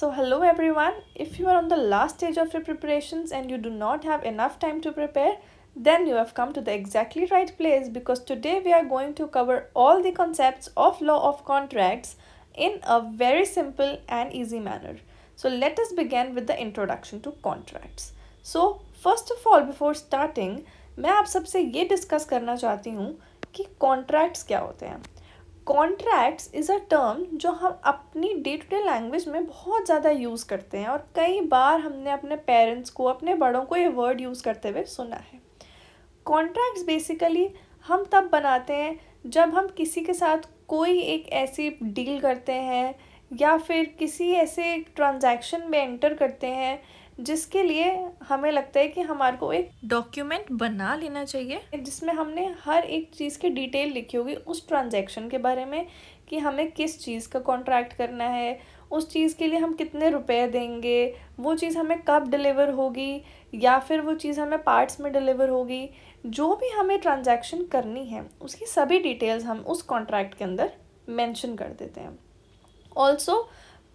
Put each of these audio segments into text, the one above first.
So hello everyone, if you are on the last stage of your preparations and you do not have enough time to prepare, then you have come to the exactly right place because today we are going to cover all the concepts of law of contracts in a very simple and easy manner. So let us begin with the introduction to contracts. So first of all before starting मैं आप सबसे ये discuss करना चाहती हूँ कि contracts क्या होते हैं कॉन्ट्रैक्ट्स इज़ अ टर्म जो हम अपनी डे टू डे लैंग्वेज में बहुत ज़्यादा यूज़ करते हैं और कई बार हमने अपने पेरेंट्स को अपने बड़ों को ये वर्ड यूज़ करते हुए सुना है कॉन्ट्रैक्ट्स बेसिकली हम तब बनाते हैं जब हम किसी के साथ कोई एक ऐसी डील करते हैं या फिर किसी ऐसे ट्रांजैक्शन में एंटर करते हैं जिसके लिए हमें लगता है कि हमारे को एक डॉक्यूमेंट बना लेना चाहिए जिसमें हमने हर एक चीज़ की डिटेल लिखी होगी उस ट्रांजैक्शन के बारे में कि हमें किस चीज़ का कॉन्ट्रैक्ट करना है उस चीज़ के लिए हम कितने रुपए देंगे वो चीज़ हमें कब डिलीवर होगी या फिर वो चीज़ हमें पार्ट्स में डिलीवर होगी जो भी हमें ट्रांजेक्शन करनी है उसकी सभी डिटेल्स हम उस कॉन्ट्रैक्ट के अंदर मैंशन कर देते हैं also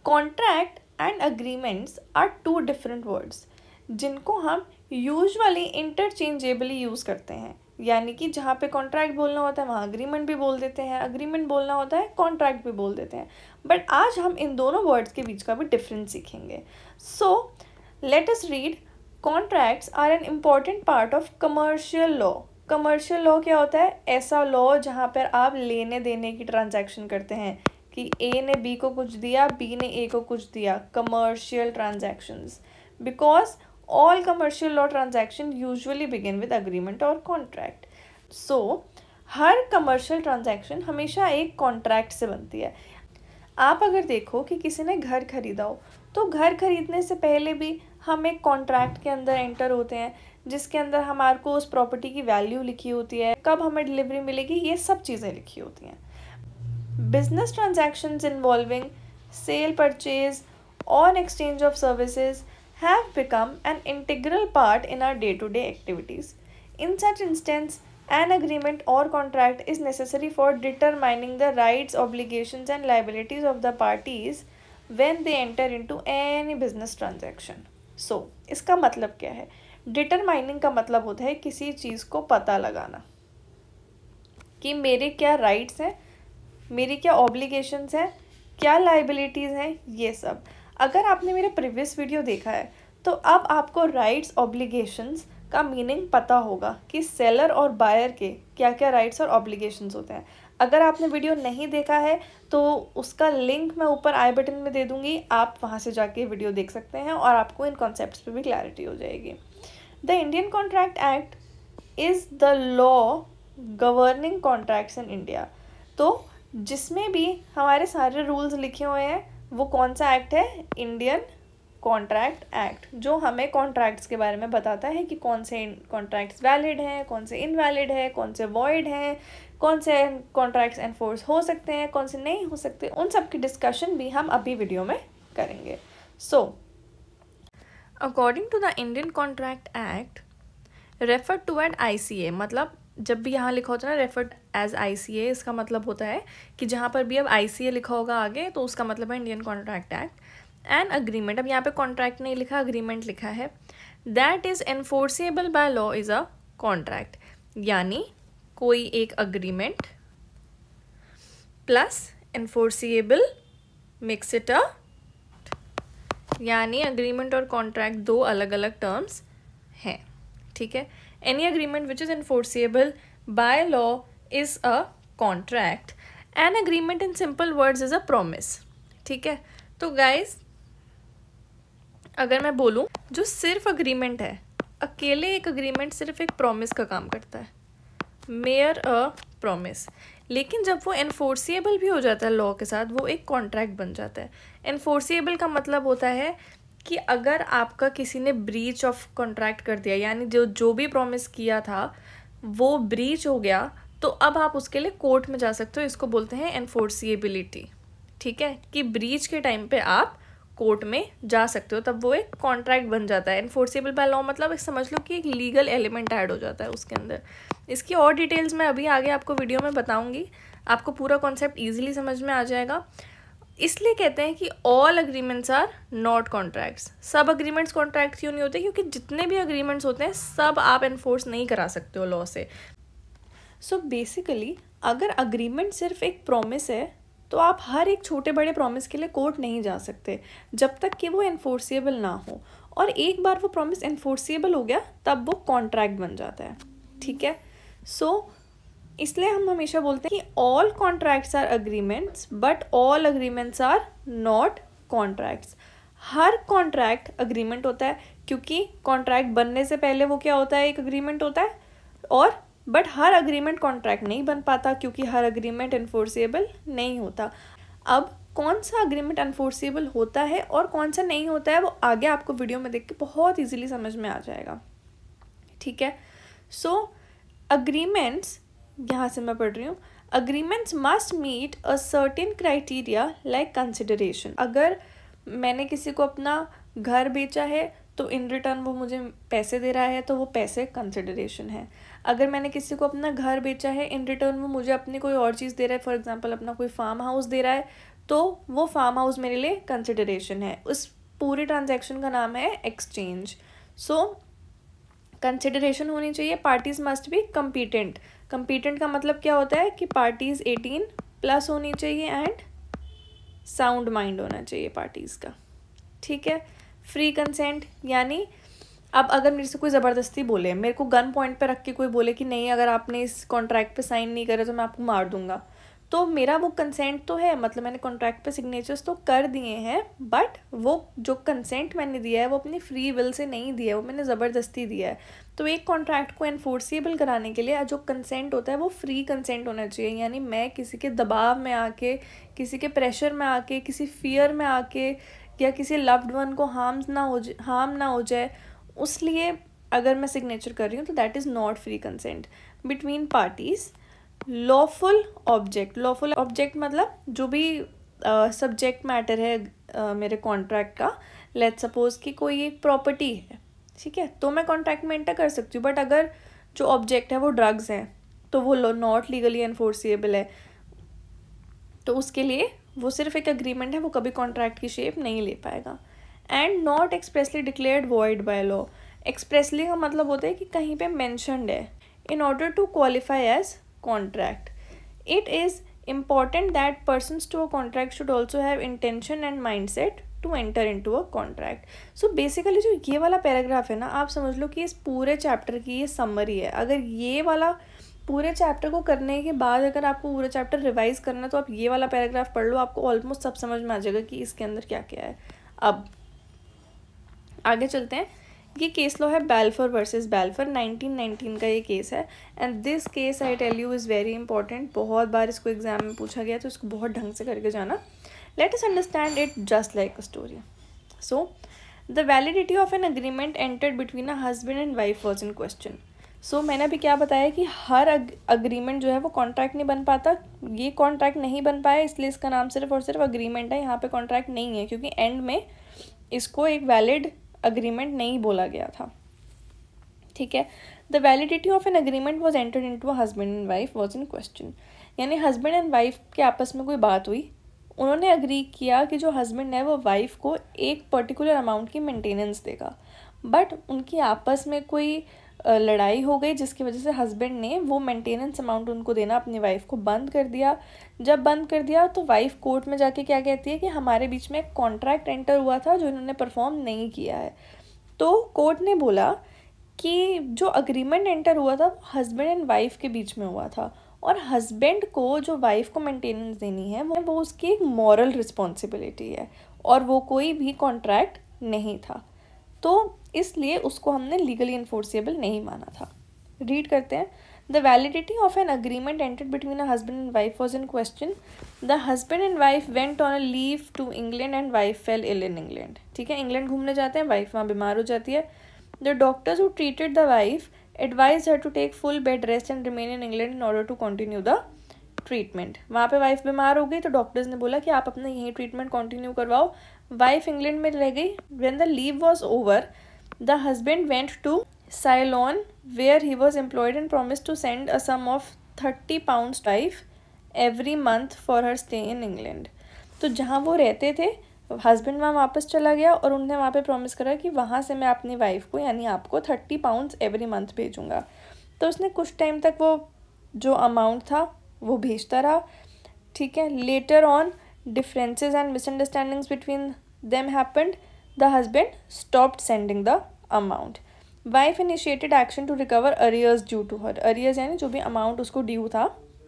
contract and agreements are two different words जिनको हम यूजअली इंटरचेंजेबली यूज़ करते हैं यानी कि जहाँ पे कॉन्ट्रैक्ट बोलना होता है वहाँ अग्रीमेंट भी बोल देते हैं अग्रीमेंट बोलना होता है कॉन्ट्रैक्ट भी बोल देते हैं बट आज हम इन दोनों वर्ड्स के बीच का भी डिफरेंस सीखेंगे so let us read contracts are an important part of commercial law commercial law क्या होता है ऐसा लॉ जहाँ पर आप लेने देने की ट्रांजेक्शन करते हैं कि ए ने बी को कुछ दिया बी ने ए को कुछ दिया commercial transactions because all commercial law transaction usually begin with agreement और कॉन्ट्रैक्ट सो हर कमर्शियल ट्रांजेक्शन हमेशा एक कॉन्ट्रैक्ट से बनती है आप अगर देखो कि किसी ने घर खरीदा हो तो घर खरीदने से पहले भी हम एक कॉन्ट्रैक्ट के अंदर एंटर होते हैं जिसके अंदर हमारे को उस प्रॉपर्टी की वैल्यू लिखी होती है कब हमें डिलीवरी मिलेगी ये सब चीज़ें लिखी होती हैं business transactions involving sale, purchase, or an exchange of services have become an integral part in our day to day activities. In such instance, an agreement or contract is necessary for determining the rights, obligations, and liabilities of the parties when they enter into any business transaction. So so, इसका मतलब क्या है determining का मतलब होता है किसी चीज़ को पता लगाना कि मेरे क्या राइट्स हैं मेरी क्या ऑब्लिगेशंस हैं क्या लाइबिलिटीज़ हैं ये सब अगर आपने मेरा प्रीवियस वीडियो देखा है तो अब आपको राइट्स ऑब्लिगेशंस का मीनिंग पता होगा कि सेलर और बायर के क्या क्या राइट्स और ऑब्लिगेशंस होते हैं अगर आपने वीडियो नहीं देखा है तो उसका लिंक मैं ऊपर आई बटन में दे दूँगी आप वहाँ से जाके वीडियो देख सकते हैं और आपको इन कॉन्सेप्ट पर भी क्लैरिटी हो जाएगी the Indian contract act is the law governing contracts in India तो जिसमें भी हमारे सारे रूल्स लिखे हुए हैं वो कौन सा एक्ट है इंडियन कॉन्ट्रैक्ट एक्ट जो हमें कॉन्ट्रैक्ट्स के बारे में बताता है कि कौन से कॉन्ट्रैक्ट्स वैलिड हैं कौन से इनवैलिड है कौन से वॉइड हैं कौन से कॉन्ट्रैक्ट्स एनफोर्स हो सकते हैं कौन से नहीं हो सकते उन सब की डिस्कशन भी हम अभी वीडियो में करेंगे so according to the Indian contract act refer to an I मतलब जब भी यहाँ लिखा होता है ना रेफर्ड एज आई सी ए इसका मतलब होता है कि जहाँ पर भी अब आई सी ए लिखा होगा आगे तो उसका मतलब है Indian contract act and agreement अब यहाँ पे कॉन्ट्रैक्ट नहीं लिखा अग्रीमेंट लिखा है that is enforceable by law is a contract यानी कोई एक agreement plus enforceable mix it a यानी अग्रीमेंट और कॉन्ट्रैक्ट दो अलग अलग टर्म्स हैं ठीक है any agreement which is enforceable by law is a contract an agreement in simple words is a promise ठीक है तो guys अगर मैं बोलूँ जो सिर्फ अग्रीमेंट है अकेले एक अग्रीमेंट सिर्फ एक promise का काम करता है मेयर अ प्रोमिस लेकिन जब वो एनफोर्सिएबल भी हो जाता है लॉ के साथ वो एक कॉन्ट्रैक्ट बन जाता है एनफोर्सिएबल का मतलब होता है कि अगर आपका किसी ने ब्रीच ऑफ कॉन्ट्रैक्ट कर दिया यानी जो जो भी प्रॉमिस किया था वो ब्रीच हो गया तो अब आप उसके लिए कोर्ट में जा सकते हो इसको बोलते हैं एनफोर्सिएबिलिटी ठीक है कि ब्रीच के टाइम पे आप कोर्ट में जा सकते हो तब वो एक कॉन्ट्रैक्ट बन जाता है एनफोर्सेबल बाय लॉ मतलब समझ लो कि एक लीगल एलिमेंट ऐड हो जाता है उसके अंदर इसकी और डिटेल्स मैं अभी आगे आपको वीडियो में बताऊंगी आपको पूरा कॉन्सेप्ट ईजिली समझ में आ जाएगा इसलिए कहते हैं कि all agreements are not contracts सब अग्रीमेंट्स कॉन्ट्रैक्ट क्यों नहीं होते क्योंकि जितने भी अग्रीमेंट्स होते हैं सब आप इन्फोर्स नहीं करा सकते हो लॉ से सो so बेसिकली अगर अग्रीमेंट सिर्फ एक प्रॉमिस है तो आप हर एक छोटे बड़े प्रॉमिस के लिए कोर्ट नहीं जा सकते जब तक कि वो इन्फोर्सिएबल ना हो और एक बार वो प्रॉमिस इन्फोर्सिएबल हो गया तब वो कॉन्ट्रैक्ट बन जाता है ठीक है सो so, इसलिए हम हमेशा बोलते हैं कि all contracts are agreements but all agreements are not contracts हर कॉन्ट्रैक्ट अग्रीमेंट होता है क्योंकि कॉन्ट्रैक्ट बनने से पहले वो क्या होता है एक अग्रीमेंट होता है और बट हर अग्रीमेंट कॉन्ट्रैक्ट नहीं बन पाता क्योंकि हर अग्रीमेंट इन्फोर्सेबल नहीं होता अब कौन सा अग्रीमेंट अनफोर्सेबल होता है और कौन सा नहीं होता है वो आगे आपको वीडियो में देख के बहुत इजीली समझ में आ जाएगा ठीक है सो अग्रीमेंट्स यहाँ से मैं पढ़ रही हूँ agreements must meet a certain criteria like consideration अगर मैंने किसी को अपना घर बेचा है तो इन रिटर्न वो मुझे पैसे दे रहा है तो वो पैसे कंसिडरेशन है अगर मैंने किसी को अपना घर बेचा है इन रिटर्न वो मुझे अपनी कोई और चीज़ दे रहा है फॉर एग्जांपल अपना कोई फार्म हाउस दे रहा है तो वो फार्म हाउस मेरे लिए कंसिडरेशन है उस पूरे ट्रांजैक्शन का नाम है एक्सचेंज सो कंसिडरेशन होनी चाहिए पार्टीज मस्ट भी कम्पीटेंट कंपीटेंट का मतलब क्या होता है कि पार्टीज़ एटीन प्लस होनी चाहिए एंड साउंड माइंड होना चाहिए पार्टीज़ का ठीक है फ्री कंसेंट यानी अब अगर मेरे से कोई ज़बरदस्ती बोले मेरे को गन पॉइंट पे रख के कोई बोले कि नहीं अगर आपने इस कॉन्ट्रैक्ट पे साइन नहीं करे तो मैं आपको मार दूंगा तो मेरा वो कंसेंट तो है मतलब मैंने कॉन्ट्रैक्ट पे सिग्नेचर्स तो कर दिए हैं बट वो जो कंसेंट मैंने दिया है वो अपनी फ्री विल से नहीं दिया है वो मैंने ज़बरदस्ती दिया है तो एक कॉन्ट्रैक्ट को इनफोर्सीबल कराने के लिए जो कंसेंट होता है वो फ्री कंसेंट होना चाहिए यानी मैं किसी के दबाव में आके किसी के प्रेशर में आके किसी फियर में आके या किसी लव्ड वन को हार्म ना हो हार्म ना हो जाए उस लिए अगर मैं सिग्नेचर कर रही हूँ तो that is not free consent between parties lawful object lawful object मतलब जो भी सब्जेक्ट uh, मैटर है uh, मेरे कॉन्ट्रैक्ट का लेट सपोज कि कोई एक प्रॉपर्टी है ठीक है तो मैं कॉन्ट्रैक्ट में एंटर कर सकती हूँ बट अगर जो ऑब्जेक्ट है वो ड्रग्स हैं तो वो नॉट लीगली एनफोर्सिएबल है तो उसके लिए वो सिर्फ एक अग्रीमेंट है वो कभी कॉन्ट्रैक्ट की शेप नहीं ले पाएगा and not expressly declared void by law expressly का मतलब होता है कि कहीं पे मैंशनड है in order to qualify as contract it is important that persons to a contract should also have intention and mindset to enter in into a contract so basically जो ये वाला पैराग्राफ है ना आप समझ लो कि इस पूरे चैप्टर की ये समरी है अगर ये वाला पूरे चैप्टर को करने के बाद अगर आपको पूरा चैप्टर रिवाइज करना तो आप ये वाला पैराग्राफ पढ़ लो आपको ऑलमोस्ट सब समझ में आ जाएगा कि इसके अंदर क्या क्या है अब आगे चलते हैं ये केस लो है बेल्फर वर्सेस बेल्फर 1919 का ये केस है and this case I tell you is very important बहुत बार इसको एग्जाम में पूछा गया तो इसको बहुत ढंग से करके जाना let us understand it just like a story so the validity of an agreement entered between a husband and wife was in question so मैंने अभी क्या बताया कि हर अग्रीमेंट जो है वो कॉन्ट्रैक्ट नहीं बन पाता ये कॉन्ट्रैक्ट नहीं बन पाया इसलिए इसका नाम सिर्फ और सिर्फ अग्रीमेंट है यहाँ पे कॉन्ट्रैक्ट नहीं है क्योंकि एंड में इसको एक वैलिड अग्रीमेंट नहीं बोला गया था ठीक है the validity of an agreement was entered into husband and wife was in question यानी हस्बैंड एंड वाइफ के आपस में कोई बात हुई उन्होंने अग्री किया कि जो हस्बैंड है वो वाइफ को एक पर्टिकुलर अमाउंट की मेंटेनेंस देगा बट उनकी आपस में कोई लड़ाई हो गई जिसकी वजह से हस्बैंड ने वो मेंटेनेंस अमाउंट उनको देना अपनी वाइफ को बंद कर दिया जब बंद कर दिया तो वाइफ कोर्ट में जाके क्या कहती है कि हमारे बीच में कॉन्ट्रैक्ट एंटर हुआ था जो इन्होंने परफॉर्म नहीं किया है तो कोर्ट ने बोला कि जो अग्रीमेंट एंटर हुआ था हस्बैंड एंड वाइफ के बीच में हुआ था और हस्बैंड को जो वाइफ को मेंटेनेंस देनी है वो वो उसकी एक मॉरल रिस्पॉन्सिबिलिटी है और वो कोई भी कॉन्ट्रैक्ट नहीं था तो इसलिए उसको हमने लीगली इन्फोर्सेबल नहीं माना था रीड करते हैं the validity of an agreement entered between a husband and wife was in question the husband and wife went on a leave to England and wife fell ill in England ठीक है England घूमने जाते हैं wife वहाँ बीमार हो जाती है the doctors who treated the wife advise her to take full bed rest and remain in England in order to continue the treatment वहाँ पे वाइफ बीमार हो गई तो डॉक्टर्स ने बोला कि आप अपना यही ट्रीटमेंट कंटिन्यू करवाओ वाइफ इंग्लैंड में रह गई when the leave was over The husband went to Ceylon where he was employed and promised to send a sum of thirty pound wife every month for her stay in England तो जहाँ वो रहते थे husband वहाँ वापस चला गया और उन्होंने वहाँ पे प्रॉमिस करा कि वहाँ से मैं अपनी वाइफ को यानी आपको थर्टी पाउंड्स एवरी मंथ भेजूँगा तो उसने कुछ टाइम तक वो जो अमाउंट था वो भेजता रहा ठीक है letter on differences and misunderstandings between them happened the husband stop sending the amount wife initiated action to recover arrears due to her arrears यानी जो भी अमाउंट उसको ड्यू था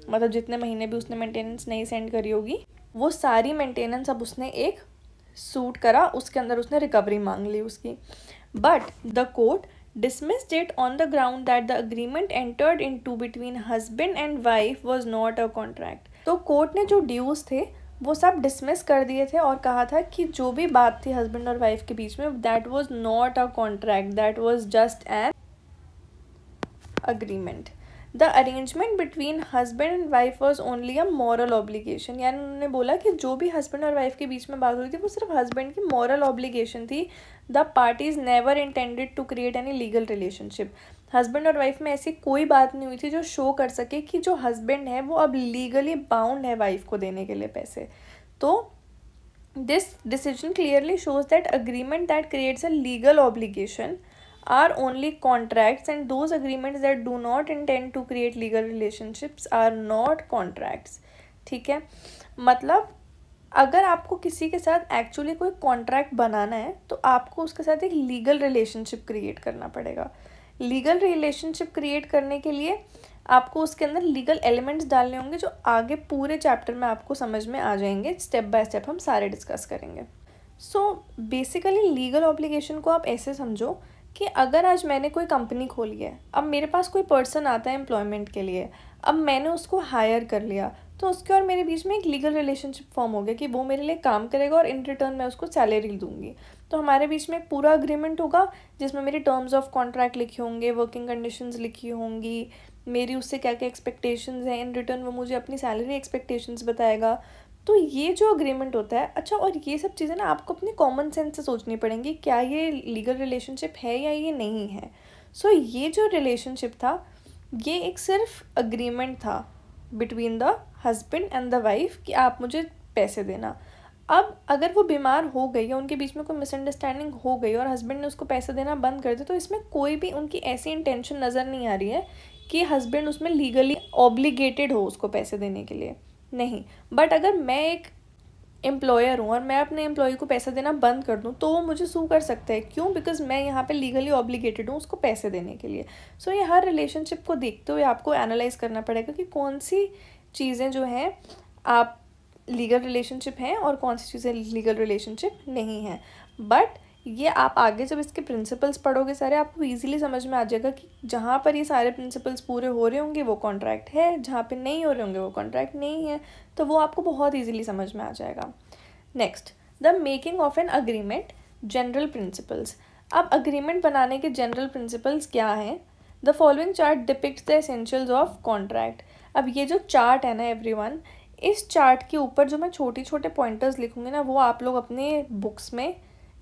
मतलब जितने महीने भी उसने मेंटेनेंस नहीं सेंड करी होगी वो सारी मेंटेनेंस अब उसने एक सूट करा उसके अंदर उसने रिकवरी मांग ली उसकी but the court date on the ground that the agreement entered into between husband and wife was not a contract तो कोर्ट ने जो ड्यूज थे वो सब डिसमिस कर दिए थे और कहा था कि जो भी बात थी हस्बैंड और वाइफ के बीच में that was not a contract that was just an agreement the arrangement between husband and wife was only a moral obligation यानी उन्होंने बोला कि जो भी हस्बैंड और वाइफ के बीच में बात हुई थी वो सिर्फ हस्बैंड की मॉरल ऑब्लिगेशन थी the parties never intended to create any legal relationship husband और वाइफ में ऐसी कोई बात नहीं हुई थी जो शो कर सके कि जो हस्बैंड है वो अब लीगली बाउंड है वाइफ को देने के लिए पैसे तो this decision clearly shows that agreement that creates a legal obligation are only contracts and those agreements that do not intend to create legal relationships are not contracts ठीक है मतलब अगर आपको किसी के साथ एक्चुअली कोई कॉन्ट्रैक्ट बनाना है तो आपको उसके साथ एक लीगल रिलेशनशिप क्रिएट करना पड़ेगा लीगल रिलेशनशिप क्रिएट करने के लिए आपको उसके अंदर लीगल एलिमेंट्स डालने होंगे जो आगे पूरे चैप्टर में आपको समझ में आ जाएंगे स्टेप बाय स्टेप हम सारे डिस्कस करेंगे सो बेसिकली लीगल ऑब्लिगेशन को आप ऐसे समझो कि अगर आज मैंने कोई कंपनी खोली है अब मेरे पास कोई पर्सन आता है एम्प्लॉयमेंट के लिए अब मैंने उसको हायर कर लिया तो उसके और मेरे बीच में एक लीगल रिलेशनशिप फॉर्म हो गया कि वो मेरे लिए काम करेगा और इन रिटर्न मैं उसको सैलरी दूंगी तो हमारे बीच में एक पूरा अग्रीमेंट होगा जिसमें मेरे टर्म्स ऑफ कॉन्ट्रैक्ट लिखे होंगे वर्किंग कंडीशंस लिखी होंगी मेरी उससे क्या क्या एक्सपेक्टेशंस हैं इन रिटर्न वो मुझे अपनी सैलरी एक्सपेक्टेशंस बताएगा तो ये जो अग्रीमेंट होता है अच्छा और ये सब चीज़ें ना आपको अपने कॉमन सेंस से सोचनी पड़ेंगी क्या ये लीगल रिलेशनशिप है या ये नहीं है सो so, ये जो रिलेशनशिप था ये एक सिर्फ अग्रीमेंट था between the husband and the wife कि आप मुझे पैसे देना अब अगर वो बीमार हो गई या उनके बीच में कोई मिसअंडरस्टैंडिंग हो गई और हस्बैंड ने उसको पैसे देना बंद कर दिया तो इसमें कोई भी उनकी ऐसी इंटेंशन नज़र नहीं आ रही है कि हस्बैंड उसमें लीगली ऑब्लिगेटेड हो उसको पैसे देने के लिए नहीं बट अगर मैं एक एम्प्लॉयर हूँ और मैं अपने एम्प्लॉय को पैसा देना बंद कर दूँ तो वो मुझे सू कर सकता है क्यों बिकॉज मैं यहाँ पे लीगली ऑब्लिगेटेड हूँ उसको पैसे देने के लिए सो so, ये हर रिलेशनशिप को देखते हुए आपको एनालाइज करना पड़ेगा कि कौन सी चीज़ें जो हैं आप लीगल रिलेशनशिप हैं और कौन सी चीज़ें लीगल रिलेशनशिप नहीं हैं बट ये आप आगे जब इसके प्रिंसिपल्स पढ़ोगे सारे आपको इजीली समझ में आ जाएगा कि जहाँ पर ये सारे प्रिंसिपल्स पूरे हो रहे होंगे वो कॉन्ट्रैक्ट है जहाँ पे नहीं हो रहे होंगे वो कॉन्ट्रैक्ट नहीं है तो वो आपको बहुत इजीली समझ में आ जाएगा next the making of an agreement general principles अब अग्रीमेंट बनाने के जनरल प्रिंसिपल्स क्या हैं the following chart depict the essentials of contract अब ये जो चार्ट है ना एवरी इस चार्ट के ऊपर जो मैं छोटे छोटे पॉइंटर्स लिखूंगी ना वो आप लोग अपने बुक्स में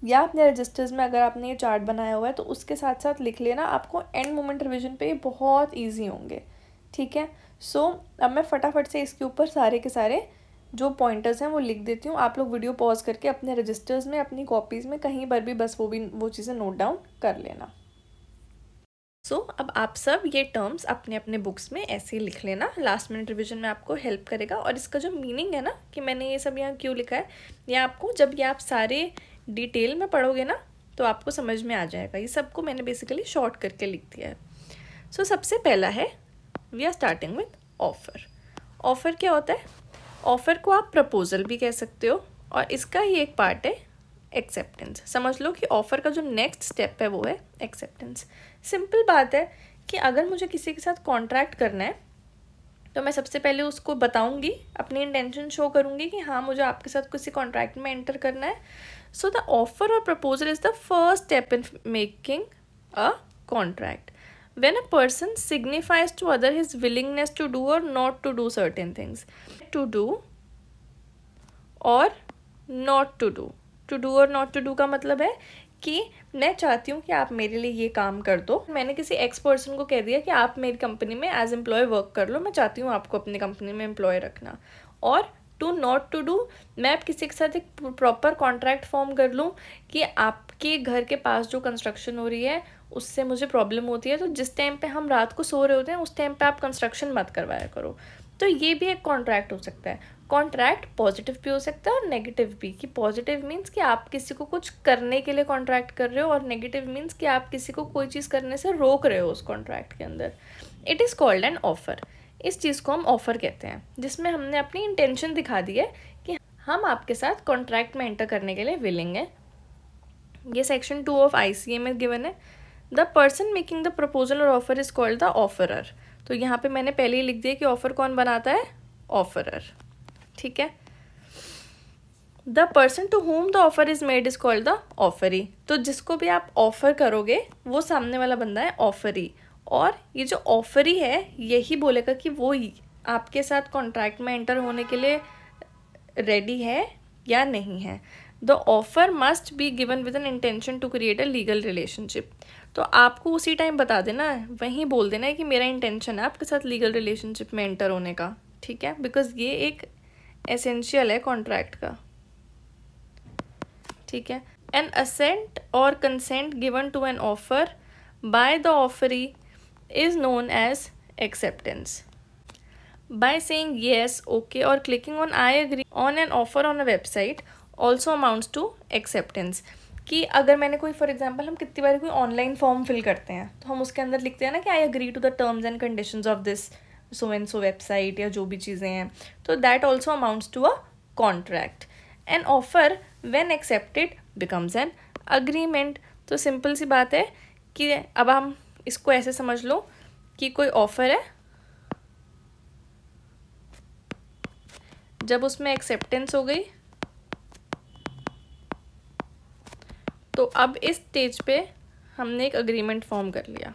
या अपने रजिस्टर्स में अगर आपने ये चार्ट बनाया हुआ है तो उसके साथ साथ लिख लेना आपको एंड मोमेंट रिविजन पर बहुत ईजी होंगे ठीक है सो so, अब मैं फटाफट से इसके ऊपर सारे के सारे जो पॉइंटर्स हैं वो लिख देती हूँ आप लोग वीडियो पॉज करके अपने रजिस्टर्स में अपनी कॉपीज़ में कहीं पर भी बस वो भी वो चीज़ें नोट डाउन कर लेना सो so, अब आप सब ये टर्म्स अपने अपने बुक्स में ऐसे ही लिख लेना लास्ट मिनट रिविजन में आपको हेल्प करेगा और इसका जो मीनिंग है ना कि मैंने ये सब यहाँ क्यों लिखा है ये आपको जब ये आप सारे डिटेल में पढ़ोगे ना तो आपको समझ में आ जाएगा ये सबको मैंने बेसिकली शॉर्ट करके लिख दिया है सो so, सबसे पहला है we are starting with offer offer क्या होता है ऑफ़र को आप प्रपोज़ल भी कह सकते हो और इसका ही एक पार्ट है एक्सेप्टेंस समझ लो कि ऑफ़र का जो नेक्स्ट स्टेप है वो है एक्सेप्टेंस सिंपल बात है कि अगर मुझे किसी के साथ कॉन्ट्रैक्ट करना है तो मैं सबसे पहले उसको बताऊंगी अपनी इंटेंशन शो करूंगी कि हाँ मुझे आपके साथ किसी कॉन्ट्रैक्ट में एंटर करना है so the offer or proposal is the first step in making a contract when a person signifies to other his willingness to do or not to do certain things to do or not to do to do or not to do का मतलब है कि मैं चाहती हूँ कि आप मेरे लिए ये काम कर दो मैंने किसी एक्स पर्सन को कह दिया कि आप मेरी कंपनी में एज एम्प्लॉय वर्क कर लो मैं चाहती हूँ आपको अपनी कंपनी में एम्प्लॉय रखना और टू नॉट टू डू मैं आप किसी के साथ एक प्रॉपर कॉन्ट्रैक्ट फॉर्म कर लूँ कि आपके घर के पास जो कंस्ट्रक्शन हो रही है उससे मुझे प्रॉब्लम होती है तो जिस टाइम पे हम रात को सो रहे होते हैं उस टाइम पे आप कंस्ट्रक्शन मत करवाया करो तो ये भी एक कॉन्ट्रैक्ट हो सकता है कॉन्ट्रैक्ट पॉजिटिव भी हो सकता है और नेगेटिव भी कि पॉजिटिव मीन्स कि आप किसी को कुछ करने के लिए कॉन्ट्रैक्ट कर रहे हो और नेगेटिव मीन्स कि आप किसी को कोई चीज़ करने से रोक रहे हो उस कॉन्ट्रैक्ट के अंदर it is called an offer इस चीज़ को हम ऑफ़र कहते हैं जिसमें हमने अपनी इंटेंशन दिखा दी है कि हम आपके साथ कॉन्ट्रैक्ट में एंटर करने के लिए विलिंग है ये section two of I C में गिवन है the person making the proposal or offer is called the offeror तो यहाँ पे मैंने पहले ही लिख दिया कि ऑफ़र कौन बनाता है ऑफरर ठीक है the person to whom the offer is made is called the offeree तो जिसको भी आप ऑफर करोगे वो सामने वाला बंदा है ऑफरी और ये जो ऑफरी है यही बोलेगा कि वो आपके साथ कॉन्ट्रैक्ट में एंटर होने के लिए रेडी है या नहीं है the offer must be given with an intention to create a legal relationship तो आपको उसी टाइम बता देना है वहीं बोल देना है कि मेरा इंटेंशन है आपके साथ लीगल रिलेशनशिप में एंटर होने का ठीक है बिकॉज ये एक एसेंशियल है कॉन्ट्रैक्ट का ठीक है an assent or consent given to an offer by the offeree is known as acceptance by saying yes okay or clicking on I agree on an offer on a website also amounts to acceptance कि अगर मैंने कोई for example हम कितनी बार कोई online form fill करते हैं तो हम उसके अंदर लिखते हैं ना कि I agree to the terms and conditions of this so and so website या जो भी चीज़ें हैं तो that also amounts to a contract an offer when accepted becomes an agreement तो सिंपल सी बात है कि अब हम इसको ऐसे समझ लो कि कोई ऑफर है जब उसमें एक्सेप्टेंस हो गई तो अब इस स्टेज पे हमने एक अग्रीमेंट फॉर्म कर लिया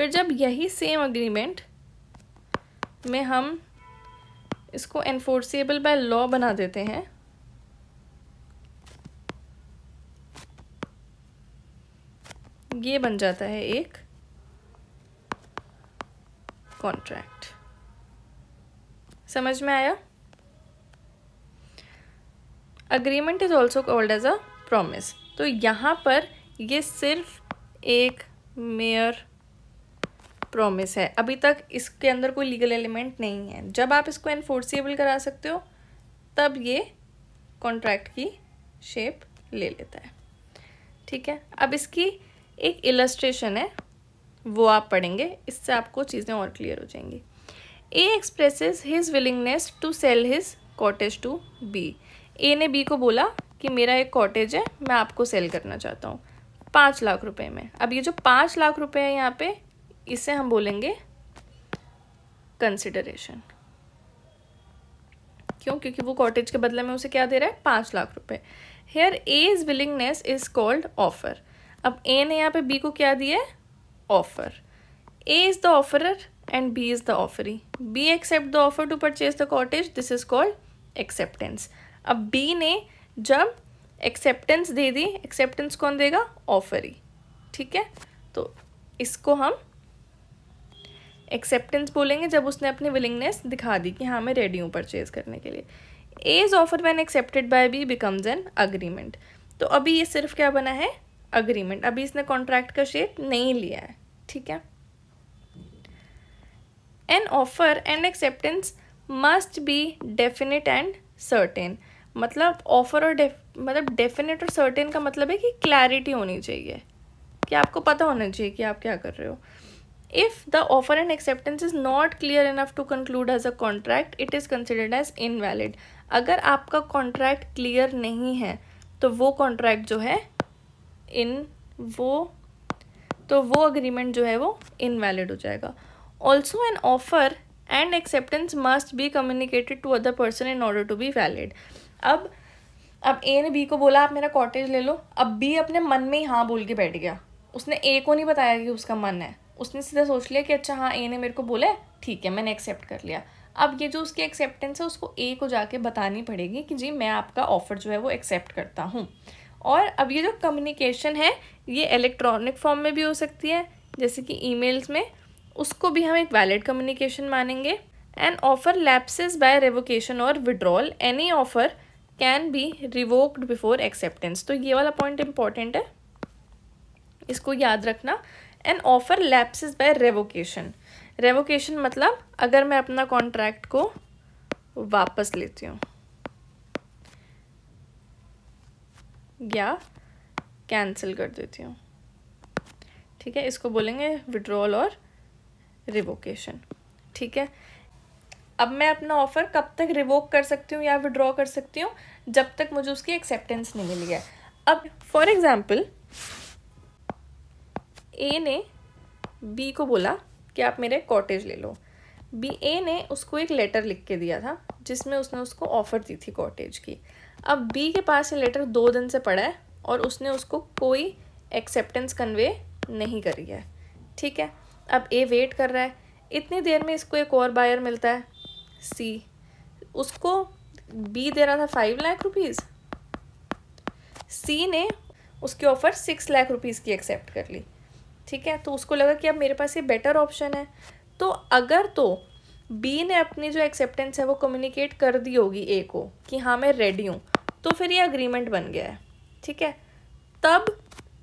फिर जब यही सेम अग्रीमेंट में हम इसको एनफोर्सेबल बाय लॉ बना देते हैं ये बन जाता है एक कॉन्ट्रैक्ट समझ में आया agreement is also called as a promise तो यहां पर ये सिर्फ एक मेयर प्रॉमिस है अभी तक इसके अंदर कोई लीगल एलिमेंट नहीं है जब आप इसको एनफोर्सिबल करा सकते हो तब ये कॉन्ट्रैक्ट की शेप ले लेता है ठीक है अब इसकी एक इलस्ट्रेशन है वो आप पढ़ेंगे इससे आपको चीज़ें और क्लियर हो जाएंगी A expresses his willingness to sell his cottage to B A ने बी को बोला कि मेरा एक कॉटेज है मैं आपको सेल करना चाहता हूँ पाँच लाख रुपए में अब ये जो पाँच लाख रुपए है यहाँ पे इसे हम बोलेंगे कंसिडरेशन क्यों क्योंकि वो कॉटेज के बदले में उसे क्या दे रहा है पांच लाख रुपए here A is willingness is called offer अब ए ने यहाँ पे बी को क्या दिया है offer A is the offeror and B is the offeree B accept the offer to purchase the cottage this is called acceptance अब B ने जब एक्सेप्टेंस दे दी एक्सेप्टेंस कौन देगा ऑफरी ठीक है तो इसको हम एक्सेप्टेंस बोलेंगे जब उसने अपनी विलिंगनेस दिखा दी कि हाँ मैं रेडी हूँ परचेज करने के लिए as offer when accepted by B becomes an agreement तो अभी ये सिर्फ क्या बना है अग्रीमेंट अभी इसने कॉन्ट्रैक्ट का शेप नहीं लिया है ठीक है an offer and acceptance must be definite and certain मतलब ऑफर और डेफ मतलब डेफिनेट और सर्टेन का मतलब है कि क्लैरिटी होनी चाहिए कि आपको पता होना चाहिए कि आप क्या कर रहे हो If the offer and acceptance is not clear enough to conclude as a contract, it is considered as invalid. अगर आपका contract clear नहीं है तो वो contract जो है in वो तो वो agreement जो है वो invalid हो जाएगा also an offer and acceptance must be communicated to other person in order to be valid अब अब ए ने बी को बोला आप मेरा कॉटेज ले लो अब बी अपने मन में ही हाँ बोल के बैठ गया उसने ए को नहीं बताया कि उसका मन है उसने सीधा सोच लिया कि अच्छा हाँ ए ने मेरे को बोला है ठीक है मैंने एक्सेप्ट कर लिया अब ये जो उसकी एक्सेप्टेंस है उसको ए को जाके बतानी पड़ेगी कि जी मैं आपका ऑफ़र जो है वो एक्सेप्ट करता हूँ और अब ये जो कम्युनिकेशन है ये इलेक्ट्रॉनिक फॉर्म में भी हो सकती है जैसे कि ई में उसको भी हम एक वैलिड कम्युनिकेशन मानेंगे and offer lapses by revocation or withdrawal any offer can be revoked before acceptance तो ये वाला पॉइंट इम्पॉर्टेंट है इसको याद रखना an offer lapses by revocation revocation मतलब अगर मैं अपना कॉन्ट्रैक्ट को वापस लेती हूँ या कैंसिल कर देती हूँ ठीक है इसको बोलेंगे विड्रॉल और रिवोकेशन ठीक है अब मैं अपना ऑफ़र कब तक रिवोक कर सकती हूँ या विड्रॉ कर सकती हूँ जब तक मुझे उसकी एक्सेप्टेंस नहीं मिली है अब फॉर एग्ज़ाम्पल ए ने बी को बोला कि आप मेरे कॉटेज ले लो बी ए ने उसको एक लेटर लिख के दिया था जिसमें उसने उसको ऑफ़र दी थी कॉटेज की अब बी के पास ये लेटर दो दिन से पड़ा है और उसने उसको कोई एक्सेप्टेंस कन्वे नहीं करी है ठीक है अब ए वेट कर रहा है इतनी देर में इसको एक और बायर मिलता है सी उसको बी दे रहा था फाइव लाख रुपीज़ सी ने उसकी ऑफ़र सिक्स लाख रुपीज़ की एक्सेप्ट कर ली ठीक है तो उसको लगा कि अब मेरे पास ये बेटर ऑप्शन है तो अगर तो बी ने अपनी जो एक्सेप्टेंस है वो कम्युनिकेट कर दी होगी ए को कि हाँ मैं रेडी हूँ तो फिर ये अग्रीमेंट बन गया है ठीक है तब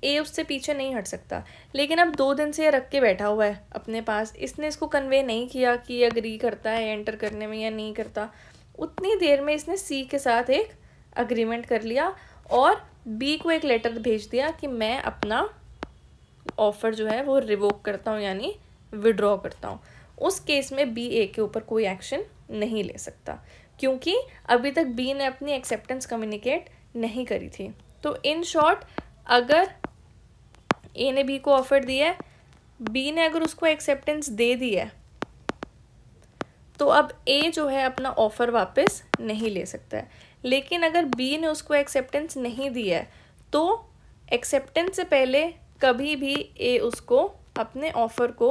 ए उससे पीछे नहीं हट सकता लेकिन अब दो दिन से ये रख के बैठा हुआ है अपने पास इसने इसको कन्वे नहीं किया कि ये अग्री करता है एंटर करने में या नहीं करता उतनी देर में इसने सी के साथ एक अग्रीमेंट कर लिया और बी को एक लेटर भेज दिया कि मैं अपना ऑफ़र जो है वो रिवोक करता हूँ यानी विड्रॉ करता हूँ उस केस में बी ए के ऊपर कोई एक्शन नहीं ले सकता क्योंकि अभी तक बी ने अपनी एक्सेप्टेंस कम्युनिकेट नहीं करी थी तो इन शॉर्ट अगर ए ने बी को ऑफर दिया है बी ने अगर उसको एक्सेप्टेंस दे दी है तो अब ए जो है अपना ऑफ़र वापस नहीं ले सकता है लेकिन अगर बी ने उसको एक्सेप्टेंस नहीं दिया है तो एक्सेप्टेंस से पहले कभी भी ए उसको अपने ऑफ़र को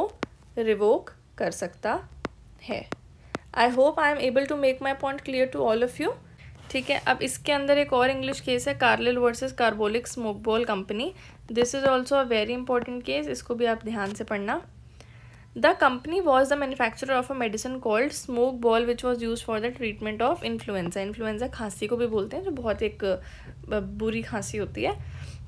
रिवोक कर सकता है I hope I am able to make my point clear to all of you ठीक है अब इसके अंदर एक और इंग्लिश केस है Carlill versus Carbolic Smoke Ball Company this is also a very important case इसको भी आप ध्यान से पढ़ना the company was the manufacture of a medicine called Smoke Ball which was use for the treatment of influenza influenza खांसी को भी बोलते हैं जो बहुत एक बुरी खांसी होती है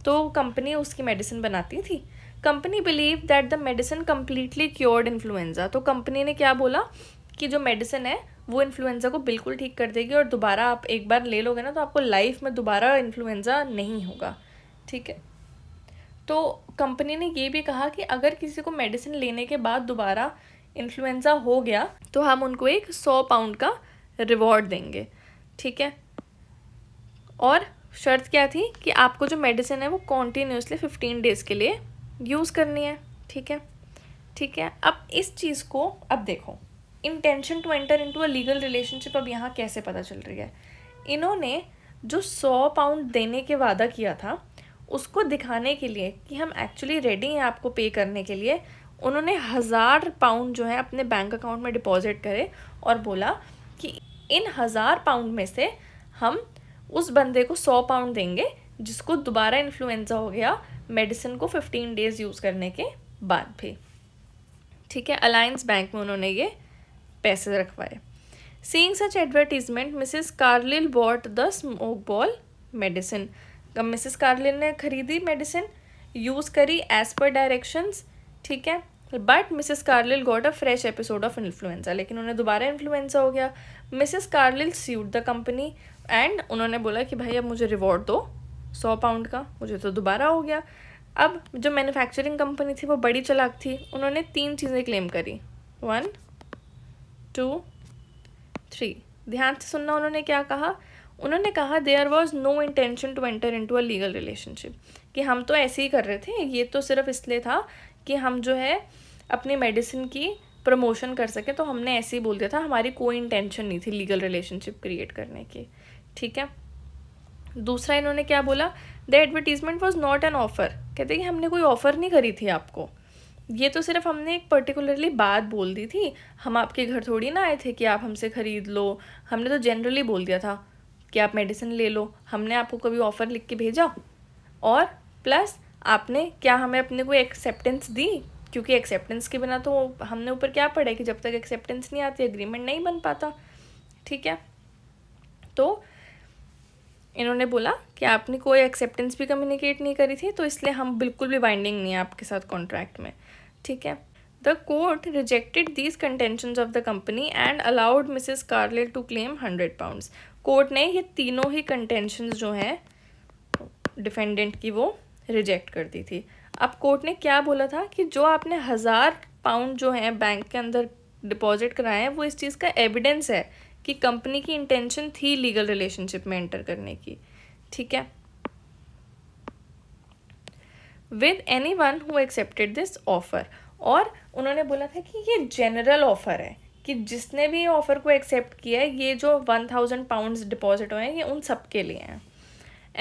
तो कंपनी उसकी मेडिसिन बनाती थी company believe that the medicine completely cured influenza तो कंपनी ने क्या बोला कि जो मेडिसिन है वो इन्फ्लुएंज़ा को बिल्कुल ठीक कर देगी और दोबारा आप एक बार ले लोगे ना तो आपको लाइफ में दोबारा इन्फ्लुएंज़ा नहीं होगा ठीक है तो कंपनी ने ये भी कहा कि अगर किसी को मेडिसिन लेने के बाद दोबारा इन्फ्लुएंज़ा हो गया तो हम उनको एक सौ पाउंड का रिवॉर्ड देंगे ठीक है और शर्त क्या थी कि आपको जो मेडिसिन है वो कॉन्टीन्यूसली फिफ्टीन डेज़ के लिए यूज़ करनी है ठीक है ठीक है अब इस चीज़ को अब देखो intention to enter into a legal relationship अब यहाँ कैसे पता चल रही है इन्होंने जो सौ पाउंड देने के वादा किया था उसको दिखाने के लिए कि हम एक्चुअली रेडी हैं आपको पे करने के लिए उन्होंने हज़ार पाउंड जो है अपने बैंक अकाउंट में डिपॉजिट करे और बोला कि इन हज़ार पाउंड में से हम उस बंदे को सौ पाउंड देंगे जिसको दोबारा इन्फ्लुएंजा हो गया मेडिसिन को फिफ्टीन डेज़ यूज़ करने के बाद भी ठीक है अलायंस बैंक में उन्होंने ये पैसे रखवाए seeing such advertisement Mrs Carlill bought the Smoke Ball medicine Mrs Carlill ने खरीदी मेडिसिन यूज़ करी एज पर डायरेक्शंस ठीक है but Mrs Carlill got a fresh episode of influenza लेकिन उन्हें दोबारा इन्फ्लुएंजा हो गया Mrs Carlill sued the company and उन्होंने बोला कि भाई अब मुझे रिवॉर्ड दो सौ पाउंड का मुझे तो दोबारा हो गया अब जो मैन्युफैक्चरिंग कंपनी थी वो बड़ी चलाक थी उन्होंने तीन चीज़ें क्लेम करी वन टू थ्री ध्यान से सुनना उन्होंने क्या कहा उन्होंने कहा there was no intention to enter in into a legal relationship कि हम तो ऐसे ही कर रहे थे ये तो सिर्फ इसलिए था कि हम जो है अपनी मेडिसिन की प्रमोशन कर सके तो हमने ऐसे ही बोल दिया था हमारी कोई इंटेंशन नहीं थी लीगल रिलेशनशिप क्रिएट करने की ठीक है दूसरा इन्होंने क्या बोला the advertisement was not an offer कहते कि हमने कोई ऑफर नहीं करी थी आपको ये तो सिर्फ हमने एक पर्टिकुलरली बात बोल दी थी हम आपके घर थोड़ी ना आए थे कि आप हमसे ख़रीद लो हमने तो जनरली बोल दिया था कि आप मेडिसिन ले लो हमने आपको कभी ऑफ़र लिख के भेजा और प्लस आपने क्या हमें अपने कोई एक्सेप्टेंस दी क्योंकि एक्सेप्टेंस के बिना तो हमने ऊपर क्या पढ़ा है कि जब तक एक्सेप्टेंस नहीं आती एग्रीमेंट नहीं बन पाता ठीक है तो इन्होंने बोला कि आपने कोई एक्सेप्टेंस भी कम्युनिकेट नहीं करी थी तो इसलिए हम बिल्कुल भी बाइंडिंग नहीं है आपके साथ कॉन्ट्रैक्ट में ठीक है the court rejected these contention of the company and allowed Mrs Carlill to claim hundred pound court ने ये तीनों ही कंटेंशन जो हैं डिफेंडेंट की वो रिजेक्ट कर दी थी अब कोर्ट ने क्या बोला था कि जो आपने हज़ार पाउंड जो हैं बैंक के अंदर डिपॉजिट कराए हैं वो इस चीज़ का एविडेंस है कि कंपनी की इंटेंशन थी लीगल रिलेशनशिप में एंटर करने की ठीक है with any one who accepted this offer और उन्होंने बोला था कि ये जनरल ऑफर है कि जिसने भी ऑफर को एक्सेप्ट किया है ये जो वन थाउजेंड पाउंड डिपॉजिट हुए हैं ये उन सब के लिए हैं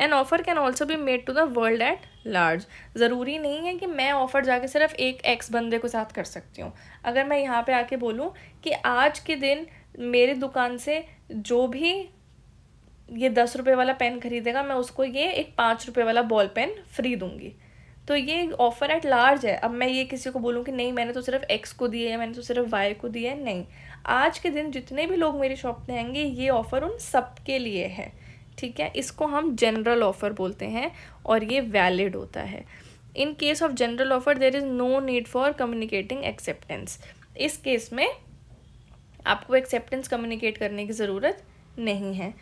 an offer can also be made to the world at large ज़रूरी नहीं है कि मैं ऑफ़र जाके सिर्फ एक एक्स बंदे के साथ कर सकती हूँ अगर मैं यहाँ पे आके बोलूँ कि आज के दिन मेरे दुकान से जो भी ये दस रुपये वाला पेन खरीदेगा मैं उसको ये एक पाँच रुपये वाला बॉल पेन फ्री दूंगी तो ये ऑफ़र एट लार्ज है अब मैं ये किसी को बोलूँ कि नहीं मैंने तो सिर्फ एक्स को दिए है मैंने तो सिर्फ वाई को दिए है नहीं आज के दिन जितने भी लोग मेरी शॉप पे आएंगे ये ऑफ़र उन सब के लिए है ठीक है इसको हम जनरल ऑफ़र बोलते हैं और ये वैलिड होता है in case of general offer there is no need for communicating acceptance इस केस में आपको एक्सेप्टेंस कम्युनिकेट करने की ज़रूरत नहीं है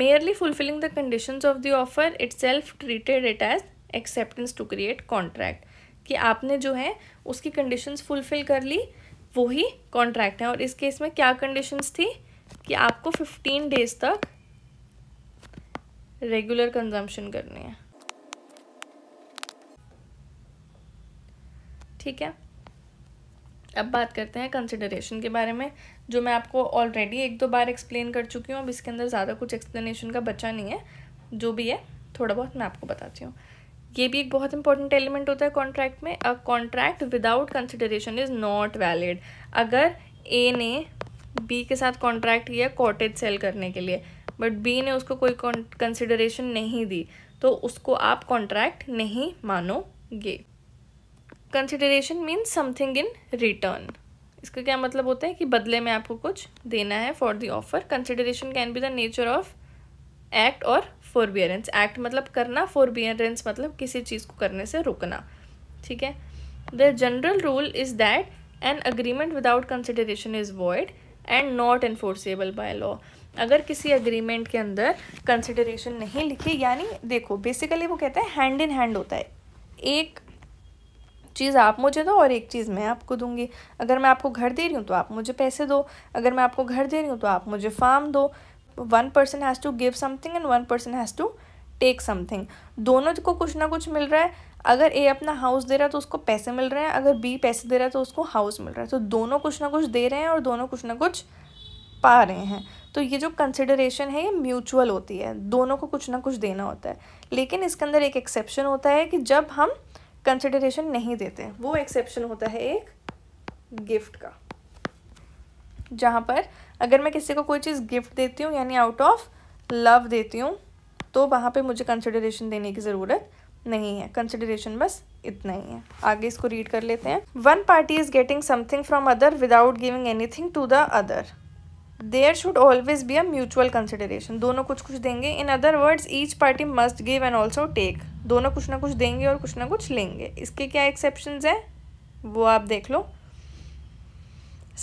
merely fulfilling the conditions of the offer itself treated it as acceptance to create contract कि आपने जो है उसकी कंडीशंस फुलफिल कर ली वो ही कॉन्ट्रैक्ट है और इस केस में क्या कंडीशंस थी कि आपको फिफ्टीन डेज तक रेगुलर कंजम्पशन करनी है ठीक है अब बात करते हैं कंसिडरेशन के बारे में जो मैं आपको ऑलरेडी एक दो बार एक्सप्लेन कर चुकी हूँ अब इसके अंदर ज़्यादा कुछ एक्सप्लेनेशन का बचा नहीं है जो भी है थोड़ा बहुत मैं आपको बताती हूँ ये भी एक बहुत इंपॉर्टेंट एलिमेंट होता है कॉन्ट्रैक्ट में a contract without consideration is not valid अगर ए ने बी के साथ कॉन्ट्रैक्ट किया कॉटेज सेल करने के लिए बट बी ने उसको कोई कंसिडरेशन नहीं दी तो उसको आप कॉन्ट्रैक्ट नहीं मानोगे consideration means something in return इसका क्या मतलब होता है कि बदले में आपको कुछ देना है for the offer consideration can be the nature of act or forbearance act मतलब करना फोरबियरेंस मतलब किसी चीज़ को करने से रुकना ठीक है the general rule is that an agreement without consideration is void and not enforceable by law अगर किसी अग्रीमेंट के अंदर कंसिडरेशन नहीं लिखी यानी देखो बेसिकली वो कहता है हैंड इन हैंड होता है एक चीज़ आप मुझे दो और एक चीज़ मैं आपको दूंगी अगर मैं आपको घर दे रही हूँ तो आप मुझे पैसे दो अगर मैं आपको घर दे रही हूँ तो आप मुझे फार्म दो one person has to give something and one person has to take something दोनों को कुछ ना कुछ मिल रहा है अगर ए अपना हाउस दे रहा है तो उसको पैसे मिल रहे हैं अगर बी पैसे दे रहा है तो उसको हाउस मिल रहा है तो दोनों कुछ ना कुछ दे रहे हैं और दोनों कुछ ना कुछ पा रहे हैं तो ये जो कंसिडरेशन है ये म्यूचुअल होती है दोनों को कुछ ना कुछ देना होता है लेकिन इसके अंदर एक एक्सेप्शन होता है कि जब हम कंसिडरेशन नहीं देते वो एक्सेप्शन होता है एक गिफ्ट का जहाँ पर अगर मैं किसी को कोई चीज़ गिफ्ट देती हूँ यानी आउट ऑफ लव देती हूँ तो वहाँ पे मुझे कंसिडरेशन देने की ज़रूरत नहीं है कंसिडरेशन बस इतना ही है आगे इसको रीड कर लेते हैं one party is getting something from other without giving anything to the other there should always be a mutual consideration दोनों कुछ कुछ देंगे in other words each party must give and also take दोनों कुछ ना कुछ देंगे और कुछ ना कुछ लेंगे इसके क्या एक्सेप्शन हैं वो आप देख लो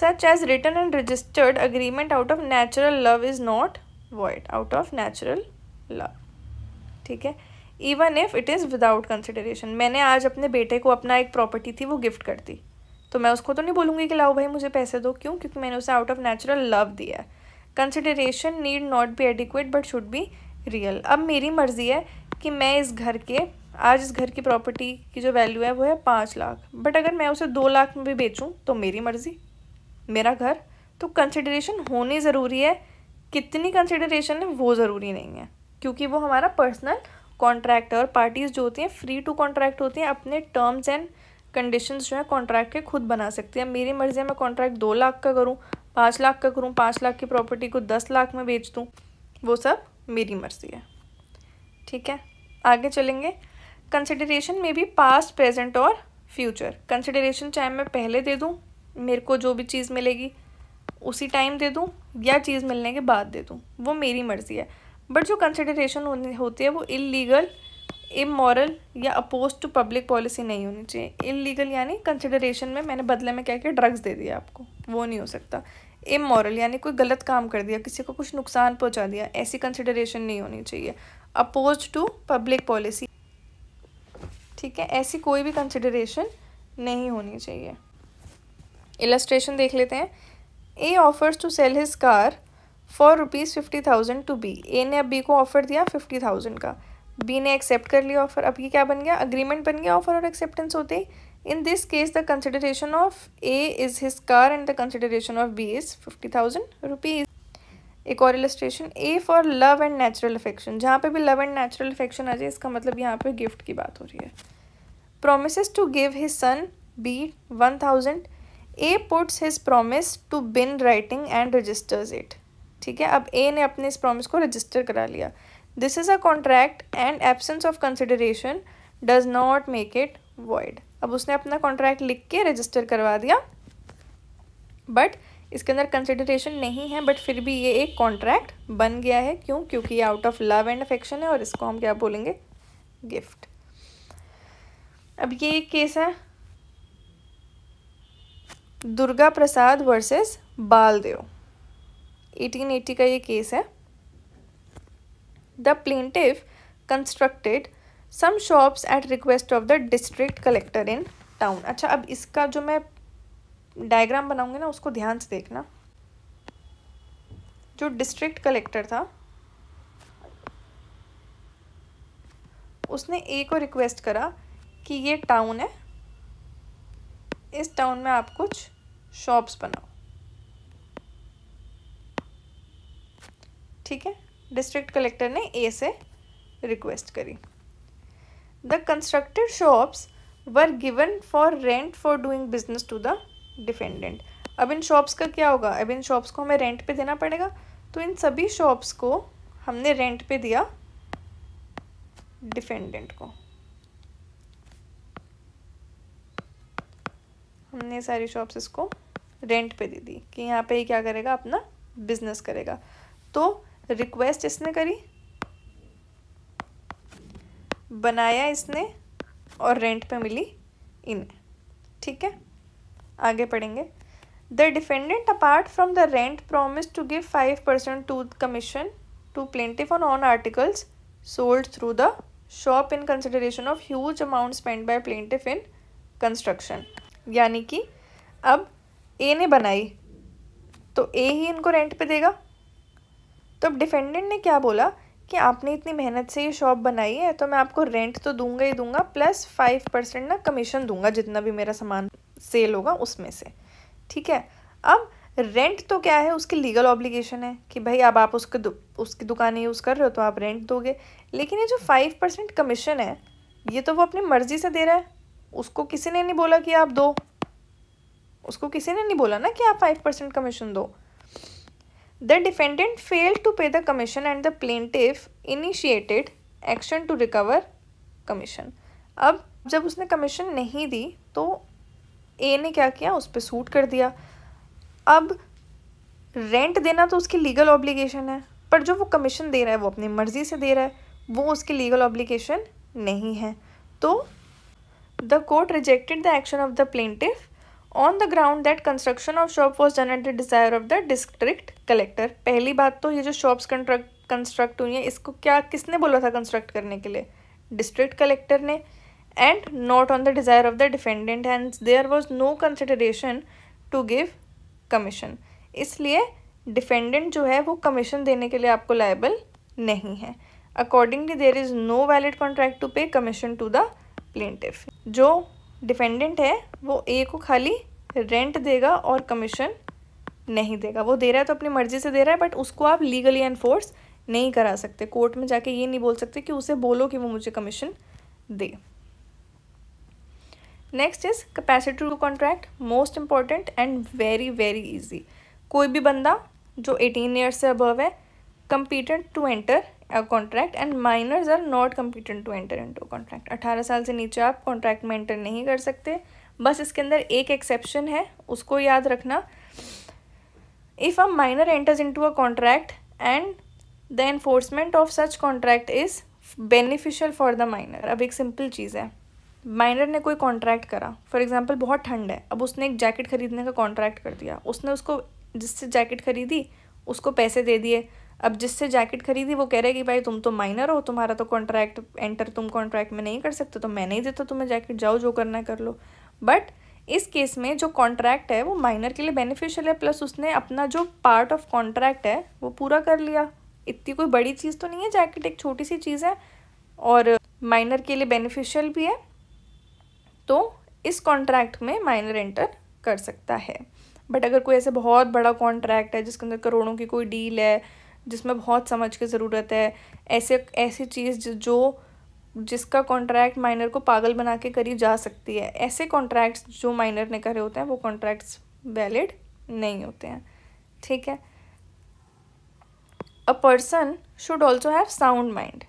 such as return and registered agreement out of natural love is not void out of natural love ठीक है even if it is without consideration मैंने आज अपने बेटे को अपना एक प्रॉपर्टी थी वो गिफ्ट कर दी तो मैं उसको तो नहीं बोलूँगी कि लाओ भाई मुझे पैसे दो क्यों क्योंकि मैंने उसे आउट ऑफ नेचुरल लव दिया है consideration need not be adequate but should be real अब मेरी मर्ज़ी है कि मैं इस घर के आज इस घर की प्रॉपर्टी की जो वैल्यू है वो है पाँच लाख बट अगर मैं उसे दो लाख में भी बेचूँ तो मेरी मर्ज़ी मेरा घर तो कंसिडरेशन होनी ज़रूरी है कितनी कंसिडरेशन है वो ज़रूरी नहीं है क्योंकि वो हमारा पर्सनल कॉन्ट्रैक्ट है और पार्टीज़ जो होती हैं फ्री टू कॉन्ट्रैक्ट होती हैं अपने टर्म्स एंड कंडीशंस जो है कॉन्ट्रैक्ट के खुद बना सकती है मेरी मर्ज़ी है मैं कॉन्ट्रैक्ट दो लाख का करूँ पाँच लाख का करूँ पाँच लाख की प्रॉपर्टी को दस लाख में बेच दूँ वो सब मेरी मर्ज़ी है ठीक है आगे चलेंगे कंसिडरेशन में भी पास्ट प्रेजेंट और फ्यूचर कंसिडरेशन चाहे मैं पहले दे दूँ मेरे को जो भी चीज़ मिलेगी उसी टाइम दे दूँ या चीज़ मिलने के बाद दे दूँ वो मेरी मर्ज़ी है बट जो कंसिडरेशन होती है वो इलीगल इमोरल या अपोज टू पब्लिक पॉलिसी नहीं होनी चाहिए इलीगल यानी कंसिडरेशन में मैंने बदले में क्या किया ड्रग्स दे दिया आपको वो नहीं हो सकता इमोरल यानी कोई गलत काम कर दिया किसी को कुछ नुकसान पहुंचा दिया ऐसी कंसिडरेशन नहीं होनी चाहिए अपोज टू पब्लिक पॉलिसी ठीक है ऐसी कोई भी कंसिडरेशन नहीं होनी चाहिए इलस्ट्रेशन देख लेते हैं A offers to sell his car for rupees fifty thousand to B A ने अब बी को ऑफर दिया फिफ्टी थाउजेंड का बी ने एक्सेप्ट कर लिया ऑफर अब ये क्या बन गया अग्रीमेंट बन गया ऑफर और एक्सेप्टेंस होते in this case the consideration of A is his car and the consideration of B is fifty thousand rupees एक और illustration A for love and natural affection जहाँ पे भी लव एंड नेचुरल अफेक्शन आ जाए इसका मतलब यहाँ पे गिफ्ट की बात हो रही है promise to give his son B one thousand A puts his promise टू बिन राइटिंग एंड रजिस्टर्स इट ठीक है अब ए ने अपने इस प्रोमिस को रजिस्टर करा लिया this is a contract and absence of consideration does not make it void अब उसने अपना कॉन्ट्रैक्ट लिख के रजिस्टर करवा दिया बट इसके अंदर कंसिडरेशन नहीं है बट फिर भी ये एक कॉन्ट्रैक्ट बन गया है क्यों क्योंकि ये out of love and affection है और इसको हम क्या बोलेंगे गिफ्ट अब ये एक केस है दुर्गा प्रसाद वर्सेस बालदेव 1880 का ये केस है The plaintiff constructed some shops at request of the district collector in town. अच्छा अब इसका जो मैं डायग्राम बनाऊंगी ना उसको ध्यान से देखना जो डिस्ट्रिक्ट कलेक्टर था उसने ए को रिक्वेस्ट करा कि ये टाउन है इस टाउन में आप कुछ शॉप्स बनाओ ठीक है डिस्ट्रिक्ट कलेक्टर ने ए से रिक्वेस्ट करी the constructed shops were given for rent for doing business to the defendant अब इन शॉप्स का क्या होगा अब इन शॉप्स को हमें रेंट पे देना पड़ेगा तो इन सभी शॉप्स को हमने रेंट पे दिया डिफेंडेंट को हमने सारी शॉप्स इसको रेंट पे दे दी कि यहाँ पे ही क्या करेगा अपना बिजनेस करेगा तो रिक्वेस्ट इसने करी बनाया इसने और रेंट पे मिली इन्हें ठीक है आगे पढ़ेंगे the defendant apart from the rent promise to give five percent to commission to plaintiff on on articles sold through the shop in consideration of huge amount spend by plaintiff in construction यानी कि अब A ने बनाई तो ए ही इनको rent पे देगा तो अब डिफेंडेंट ने क्या बोला कि आपने इतनी मेहनत से ये शॉप बनाई है तो मैं आपको रेंट तो दूंगा ही दूंगा प्लस फाइव परसेंट ना कमीशन दूंगा जितना भी मेरा सामान सेल होगा उसमें से ठीक है अब रेंट तो क्या है उसकी लीगल ऑब्लिगेशन है कि भाई अब आप उसके दु, उसकी दुकान यूज़ कर रहे हो तो आप रेंट दोगे लेकिन ये जो फाइव परसेंट कमीशन है ये तो वो अपनी मर्ज़ी से दे रहा है उसको किसी ने नहीं बोला कि आप दो उसको किसी ने नहीं बोला ना कि आप फाइव परसेंट कमीशन दो The defendant failed to pay the commission and the plaintiff initiated action to recover commission. अब जब उसने कमीशन नहीं दी तो ए ने क्या किया उस पर सूट कर दिया अब रेंट देना तो उसकी लीगल ऑब्लिगेशन है पर जो वो कमीशन दे रहा है वो अपनी मर्ज़ी से दे रहा है वो उसकी लीगल ऑब्लिगेशन नहीं है तो the court rejected the action of the plaintiff on the ground that construction of shop was done at the desire of the district collector पहली बात तो ये जो शॉप्स कंस्ट्रक्ट कंस्ट्रक्ट हुई हैं इसको क्या किसने बोला था कंस्ट्रक्ट करने के लिए डिस्ट्रिक्ट कलेक्टर ने and not on the desire of the defendant and there was no consideration to give commission इसलिए डिफेंडेंट जो है वो कमीशन देने के लिए आपको लाइबल नहीं है accordingly there is no valid contract to pay commission to the plaintiff जो डिफेंडेंट है वो ए को खाली रेंट देगा और कमीशन नहीं देगा वो दे रहा है तो अपनी मर्जी से दे रहा है बट उसको आप लीगली एनफोर्स नहीं करा सकते कोर्ट में जाके ये नहीं बोल सकते कि उसे बोलो कि वो मुझे कमीशन दे next is capacity to contract most important and very very easy कोई भी बंदा जो एटीन ईयर्स से अबव है competent to enter contract and minors are not competent to enter in to contract अठारह साल से नीचे आप कॉन्ट्रैक्ट में एंटर नहीं कर सकते बस इसके अंदर एक एक्सेप्शन है उसको याद रखना if a minor enters into a contract and the enforcement of such contract is beneficial for the minor अब एक सिंपल चीज़ है माइनर ने कोई कॉन्ट्रैक्ट करा फॉर एग्जाम्पल बहुत ठंड है अब उसने एक जैकेट खरीदने का कॉन्ट्रैक्ट कर दिया उसने उसको जिससे जैकेट खरीदी उसको पैसे दे दिए अब जिससे जैकेट खरीदी वो कह रहे कि भाई तुम तो माइनर हो तुम्हारा तो कॉन्ट्रैक्ट एंटर तुम कॉन्ट्रैक्ट में नहीं कर सकते तो मैं नहीं देता तुम्हें जैकेट जाओ जो करना कर लो बट इस केस में जो कॉन्ट्रैक्ट है वो माइनर के लिए बेनिफिशियल है प्लस उसने अपना जो पार्ट ऑफ कॉन्ट्रैक्ट है वो पूरा कर लिया इतनी कोई बड़ी चीज़ तो नहीं है जैकेट एक छोटी सी चीज़ है और माइनर के लिए बेनिफिशियल भी है तो इस कॉन्ट्रैक्ट में माइनर एंटर कर सकता है बट अगर कोई ऐसे बहुत बड़ा कॉन्ट्रैक्ट है जिसके अंदर करोड़ों की कोई डील है जिसमें बहुत समझ की ज़रूरत है ऐसे ऐसी चीज़ जो जिसका कॉन्ट्रैक्ट माइनर को पागल बना के करी जा सकती है ऐसे कॉन्ट्रैक्ट्स जो माइनर ने करे होते हैं वो कॉन्ट्रैक्ट्स वैलिड नहीं होते हैं ठीक है a person should also have sound mind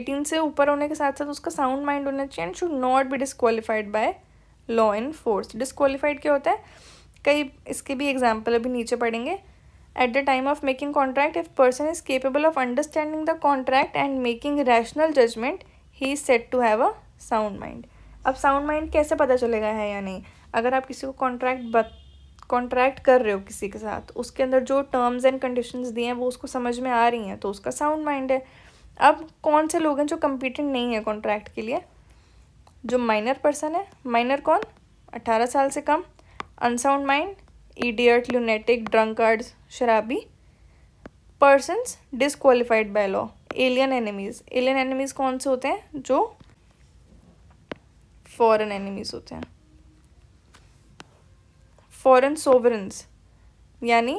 eighteen से ऊपर होने के साथ साथ उसका साउंड माइंड होना चाहिए and should not be disqualified by law force disqualified क्या होता है कई इसके भी एग्जाम्पल अभी नीचे पढ़ेंगे at the time of making contract if person is capable of understanding the contract and making rational judgment he is said to have a sound mind अब साउंड माइंड कैसे पता चलेगा है या नहीं अगर आप किसी को कॉन्ट्रैक्ट बत कॉन्ट्रैक्ट कर रहे हो किसी के साथ उसके अंदर जो टर्म्स एंड कंडीशंस दिए हैं वो उसको समझ में आ रही हैं तो उसका साउंड माइंड है अब कौन से लोग हैं जो कंपिटेंट नहीं है कॉन्ट्रैक्ट के लिए जो माइनर पर्सन है माइनर कौन अट्ठारह साल से कम unsound mind idiot, lunatic, drunkards, शराबी persons disqualified by law alien enemies alien enemies कौन से होते हैं जो फॉरेन एनिमीज होते हैं फॉरेन सोवरन्स यानी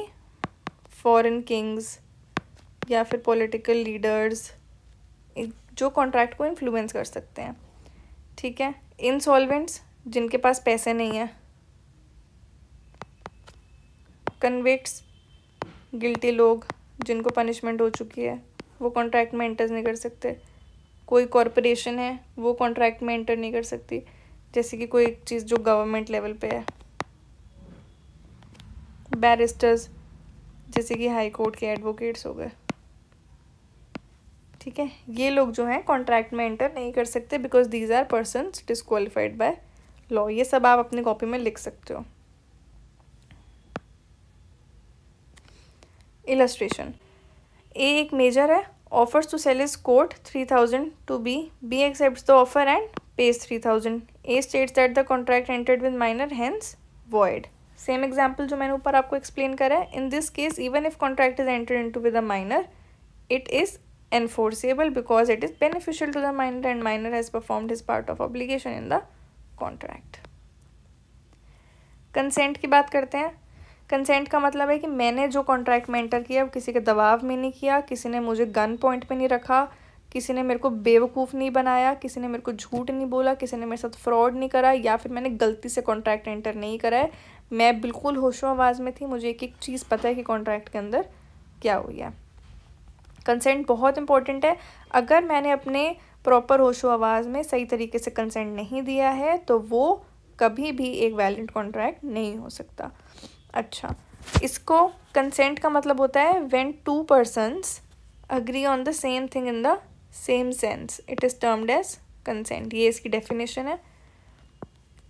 फॉरेन किंग्स या फिर पॉलिटिकल लीडर्स जो कॉन्ट्रैक्ट को इन्फ्लुएंस कर सकते हैं ठीक है इंसॉल्वेंट्स जिनके पास पैसे नहीं हैं कन्विक्स गिल्टी लोग जिनको पनिशमेंट हो चुकी है वो कॉन्ट्रैक्ट में एंटर नहीं कर सकते कोई कॉरपोरेशन है वो कॉन्ट्रैक्ट में एंटर नहीं कर सकती जैसे कि कोई एक चीज़ जो गवर्नमेंट लेवल पे है बैरिस्टर्स जैसे कि हाई कोर्ट के एडवोकेट्स हो गए ठीक है ये लोग जो हैं कॉन्ट्रैक्ट में एंटर नहीं कर सकते because these are person disqualified by law ये सब आप अपने कॉपी में लिख सकते हो इलस्ट्रेशन ए एक मेजर है offers to sell his coat three thousand to B B accept the offer and three thousand A states that the contract entered with minor hence void same example जो मैंने ऊपर आपको एक्सप्लेन करा है in this case even if contract is enter in into with a minor it is enforceable because it is beneficial to the minor and minor has performed his part of obligation in the contract consent की बात करते हैं consent का मतलब है कि मैंने जो कॉन्ट्रैक्ट में एंटर किया वो किसी के दबाव में नहीं किया किसी ने मुझे गन पॉइंट पे नहीं रखा किसी ने मेरे को बेवकूफ़ नहीं बनाया किसी ने मेरे को झूठ नहीं बोला किसी ने मेरे साथ फ्रॉड नहीं करा या फिर मैंने गलती से कॉन्ट्रैक्ट एंटर नहीं करा है मैं बिल्कुल होशो आवाज़ में थी मुझे एक एक चीज़ पता है कि कॉन्ट्रैक्ट के अंदर क्या हुई है कंसेंट बहुत इंपॉर्टेंट है अगर मैंने अपने प्रॉपर होशो आवाज़ में सही तरीके से कंसेंट नहीं दिया है तो वो कभी भी एक वैलिड कॉन्ट्रैक्ट नहीं हो सकता अच्छा इसको कंसेंट का मतलब होता है when two persons agree on the same thing in the same sense it is termed as consent ये इसकी डेफिनेशन है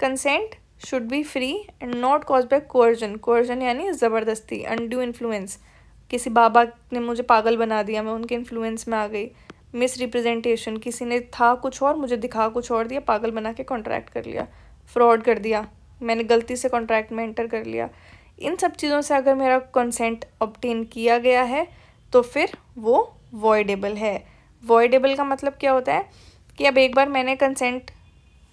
consent should be free and not cause by coercion coercion यानी ज़बरदस्ती अनड्यू इन्फ्लुएंस किसी बाबा ने मुझे पागल बना दिया मैं उनके इन्फ्लुएंस में आ गई मिस रिप्रेजेंटेशन किसी ने था कुछ और मुझे दिखा कुछ और दिया पागल बना के कॉन्ट्रैक्ट कर लिया फ्रॉड कर दिया मैंने गलती से कॉन्ट्रैक्ट में एंटर कर लिया इन सब चीज़ों से अगर मेरा कंसेंट ऑप्टेन किया गया है तो फिर वो वॉयडेबल है वॉयडेबल का मतलब क्या होता है कि अब एक बार मैंने कंसेंट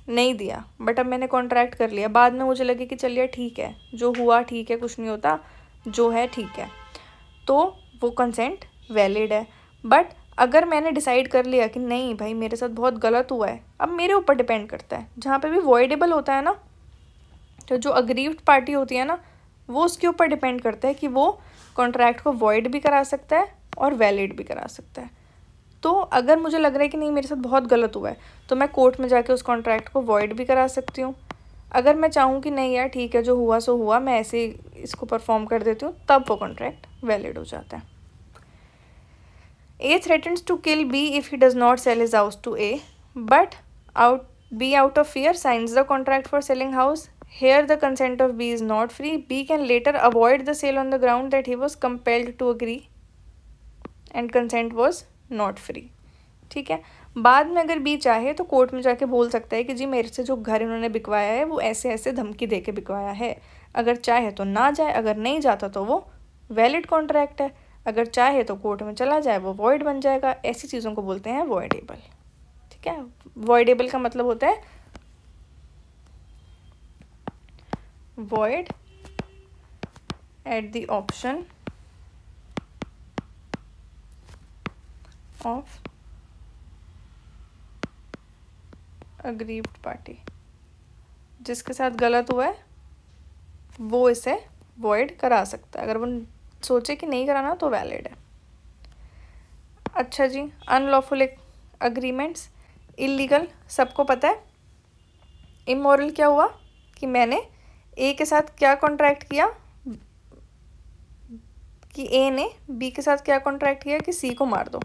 नहीं दिया बट अब मैंने कॉन्ट्रैक्ट कर लिया बाद में मुझे लगे कि चलिए ठीक है जो हुआ ठीक है कुछ नहीं होता जो है ठीक है तो वो कंसेंट वैलिड है बट अगर मैंने डिसाइड कर लिया कि नहीं भाई मेरे साथ बहुत गलत हुआ है अब मेरे ऊपर डिपेंड करता है जहाँ पे भी वॉयडेबल होता है ना तो जो अग्रीव्ड पार्टी होती है ना वो उसके ऊपर डिपेंड करता है कि वो कॉन्ट्रैक्ट को वॉइड भी करा सकता है और वैलिड भी करा सकता है तो अगर मुझे लग रहा है कि नहीं मेरे साथ बहुत गलत हुआ है तो मैं कोर्ट में जाके उस कॉन्ट्रैक्ट को वॉइड भी करा सकती हूँ अगर मैं चाहूँ कि नहीं यार ठीक है जो हुआ सो हुआ मैं ऐसे इसको परफॉर्म कर देती हूँ तब वो कॉन्ट्रैक्ट वैलिड हो जाता है A threatens to kill B if he does not sell his house to A but out B out of fear signs the contract for selling house Here the consent of B is not free. B can later avoid the sale on the ground that he was compelled to agree and consent was not free. ठीक है बाद में अगर B चाहे तो court में जाके बोल सकता है कि जी मेरे से जो घर इन्होंने बिकवाया है वो ऐसे ऐसे धमकी दे के बिकवाया है अगर चाहे तो ना जाए अगर नहीं जाता तो वो वैलिड कॉन्ट्रैक्ट है अगर चाहे तो कोर्ट में चला जाए वो वॉइड बन जाएगा ऐसी चीज़ों को बोलते हैं वॉइडेबल ठीक है वॉइडेबल का मतलब होता है void at the option of aggrieved party जिसके साथ गलत हुआ है वो इसे void करा सकता है अगर वो सोचे कि नहीं कराना तो वैलिड है अच्छा जी अनलॉफुल अग्रीमेंट्स इलीगल सबको पता है इमोरल क्या हुआ कि मैंने ए के साथ क्या कॉन्ट्रैक्ट किया कि ए ने बी के साथ क्या कॉन्ट्रैक्ट किया कि सी को मार दो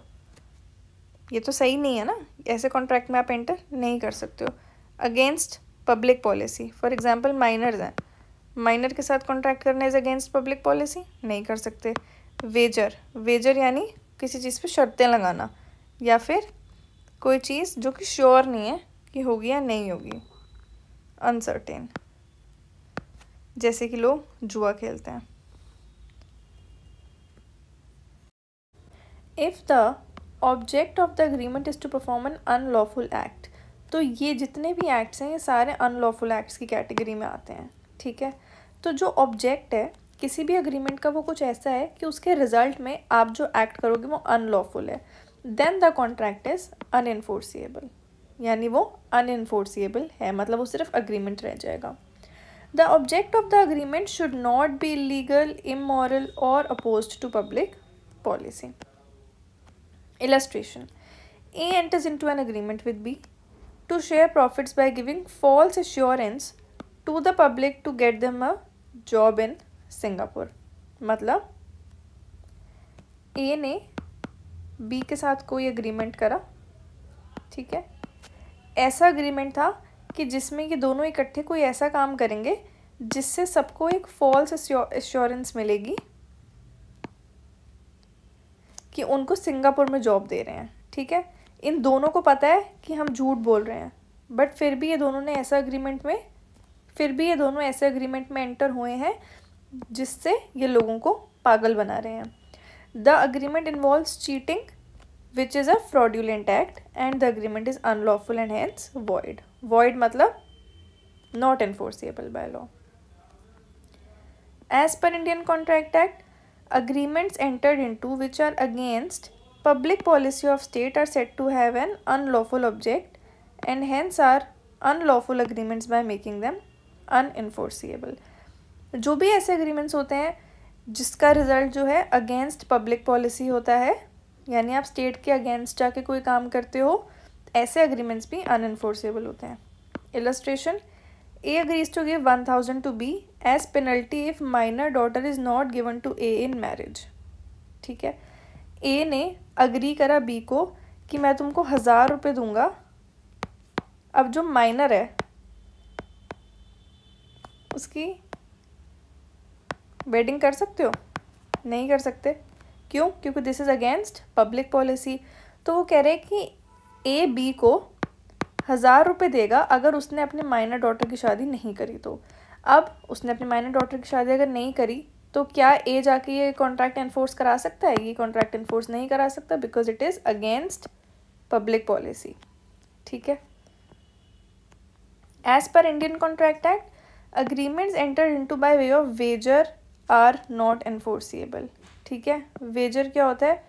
ये तो सही नहीं है ना ऐसे कॉन्ट्रैक्ट में आप एंटर नहीं कर सकते हो against public policy for example minors हैं माइनर के साथ कॉन्ट्रैक्ट करने इज अगेंस्ट पब्लिक पॉलिसी नहीं कर सकते वेजर वेजर यानी किसी चीज़ पे शर्तें लगाना या फिर कोई चीज़ जो कि श्योर नहीं है कि होगी या नहीं होगी अनसर्टेन जैसे कि लोग जुआ खेलते हैं if the object of the agreement is to perform an unlawful act तो ये जितने भी एक्ट्स हैं ये सारे अनलॉफुल एक्ट्स की कैटेगरी में आते हैं ठीक है तो जो ऑब्जेक्ट है किसी भी अग्रीमेंट का वो कुछ ऐसा है कि उसके रिजल्ट में आप जो एक्ट करोगे वो अनलॉफुल है then the contract is unenforceable यानी वो अनएनफोर्सिएबल है मतलब वो सिर्फ अग्रीमेंट रह जाएगा The object of the agreement should not be illegal, immoral or opposed to public policy. Illustration A enters into an agreement with B to share profits by giving false assurance to the public to get them a job in Singapore मतलब A ने B के साथ कोई agreement करा ठीक है ऐसा agreement था कि जिसमें ये दोनों इकट्ठे कोई ऐसा काम करेंगे जिससे सबको एक फॉल्स एश्योरेंस मिलेगी कि उनको सिंगापुर में जॉब दे रहे हैं ठीक है इन दोनों को पता है कि हम झूठ बोल रहे हैं बट फिर भी ये दोनों ने ऐसा अग्रीमेंट में फिर भी ये दोनों ऐसे अग्रीमेंट में एंटर हुए हैं जिससे ये लोगों को पागल बना रहे हैं the agreement involve cheating which is a fraudulent act and the agreement is unlawful and hence void void मतलब not enforceable by law as per indian contract act agreements entered into which are against public policy of state are said to have an unlawful object and hence are unlawful agreements by making them unenforceable जो भी ऐसे agreements होते हैं जिसका result जो है against public policy होता है यानी आप स्टेट के अगेंस्ट जाके कोई काम करते हो ऐसे अग्रीमेंट्स भी अनएनफोर्सेबल होते हैं illustration A agrees to give one thousand to B as penalty if minor daughter is not given to A in marriage ठीक है ए ने अग्री करा बी को कि मैं तुमको हज़ार रुपये दूंगा अब जो माइनर है उसकी वेडिंग कर सकते हो नहीं कर सकते क्यों क्योंकि this is against public policy तो वो कह रहे हैं कि ए बी को हज़ार रुपये देगा अगर उसने अपने माइनर डॉटर की शादी नहीं करी तो अब उसने अपने माइनर डॉटर की शादी अगर नहीं करी तो क्या ए जाके ये कॉन्ट्रैक्ट एनफोर्स करा सकता है ये कॉन्ट्रैक्ट एनफोर्स नहीं करा सकता because it is against public policy ठीक है as per Indian contract act enter in into by way of wager are not enforceable ठीक है वेजर क्या होता है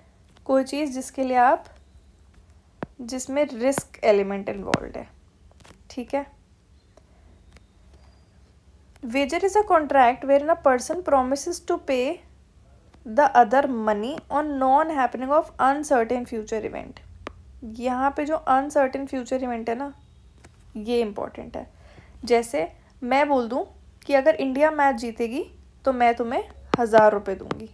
कोई चीज़ जिसके लिए आप जिसमें रिस्क एलिमेंट इन्वॉल्व है ठीक है wager is a contract where in a person promise to pay the other money on non happening of uncertain future event यहाँ पे जो अनसर्टेन फ्यूचर इवेंट है ना ये इम्पॉर्टेंट है जैसे मैं बोल दूँ कि अगर इंडिया मैच जीतेगी तो मैं तुम्हें हज़ार रुपये दूंगी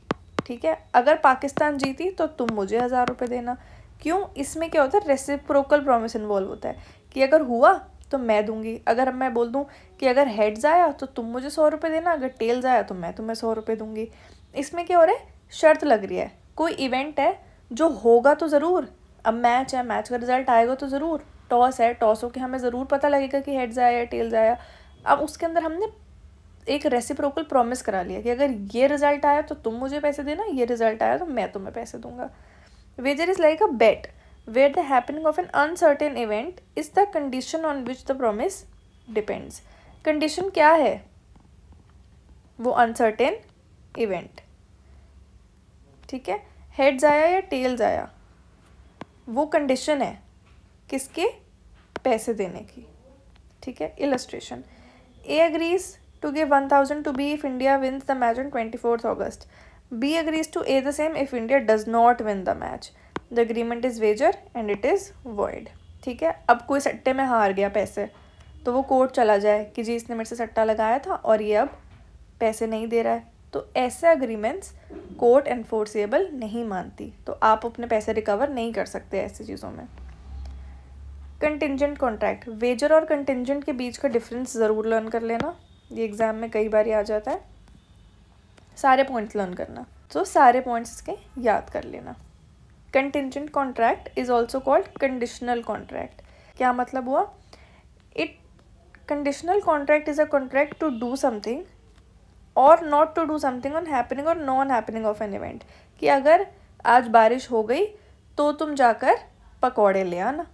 ठीक है अगर पाकिस्तान जीती तो तुम मुझे हज़ार रुपये देना क्यों इसमें क्या होता है रेसिप्रोकल प्रोमिस इन्वॉल्व होता है कि अगर हुआ तो मैं दूंगी अगर मैं बोल दूँ कि अगर हेड्स आया तो तुम मुझे सौ रुपये देना अगर टेल्स आया तो मैं तुम्हें सौ रुपये दूंगी इसमें क्या हो रहा है शर्त लग रही है कोई इवेंट है जो होगा तो ज़रूर अब मैच है मैच का रिजल्ट आएगा तो ज़रूर टॉस है टॉस के हमें ज़रूर पता लगेगा कि हेड्स आया या टेल्स आया अब उसके अंदर हमने एक रेसिप्रोकल प्रॉमिस करा लिया कि अगर ये रिज़ल्ट आया तो तुम मुझे पैसे देना ये रिज़ल्ट आया तो मैं तुम्हें पैसे दूंगा wager is like a bet where the happening of an uncertain event is the condition on which the promise depends condition क्या है वो uncertain event ठीक है हेड्स आया या टेल्स आया वो कंडीशन है किसके पैसे देने की ठीक है illustration A agrees to give one thousand to B if India wins the match on twenty fourth August B agrees to A the same if India does not win the match. The agreement is wager and it is void. ठीक है अब कोई सट्टे में हार गया पैसे तो वो कोर्ट चला जाए कि जी इसने मेरे से सट्टा लगाया था और ये अब पैसे नहीं दे रहा है तो ऐसे अग्रीमेंट्स कोर्ट एनफोर्सेबल नहीं मानती तो आप अपने पैसे रिकवर नहीं कर सकते ऐसी चीज़ों में कंटिजेंट कॉन्ट्रैक्ट वेजर और कंटिजेंट के बीच का डिफरेंस ज़रूर लर्न कर लेना ये एग्ज़ाम में कई बार आ जाता है सारे पॉइंट्स लर्न करना सो so, सारे पॉइंट्स के याद कर लेना contingent contract is also called conditional contract क्या मतलब हुआ it conditional contract is a contract to do something और not to do something on happening और non happening of an event कि अगर आज बारिश हो गई तो तुम जाकर पकौड़े ले आना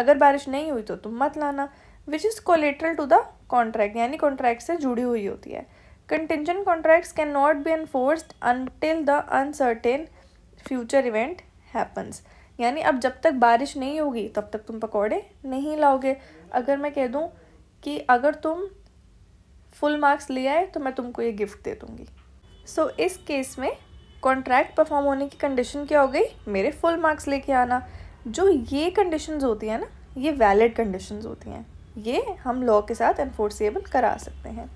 अगर बारिश नहीं हुई तो तुम मत लाना which is collateral to the contract यानी कॉन्ट्रैक्ट से जुड़ी हुई होती है Contingent contracts cannot be enforced until the uncertain future event happens. यानी अब जब तक बारिश नहीं होगी तब तक तुम पकौड़े नहीं लाओगे अगर मैं कह दूँ कि अगर तुम फुल मार्क्स ले आए तो मैं तुमको ये गिफ्ट दे दूँगी सो so, इस केस में कॉन्ट्रैक्ट परफॉर्म होने की कंडीशन क्या हो गई मेरे फुल मार्क्स लेके आना जो ये कंडीशंस होती हैं ना ये वैलिड कंडीशंस होती हैं ये हम लॉ के साथ एनफोर्सेबल करा सकते हैं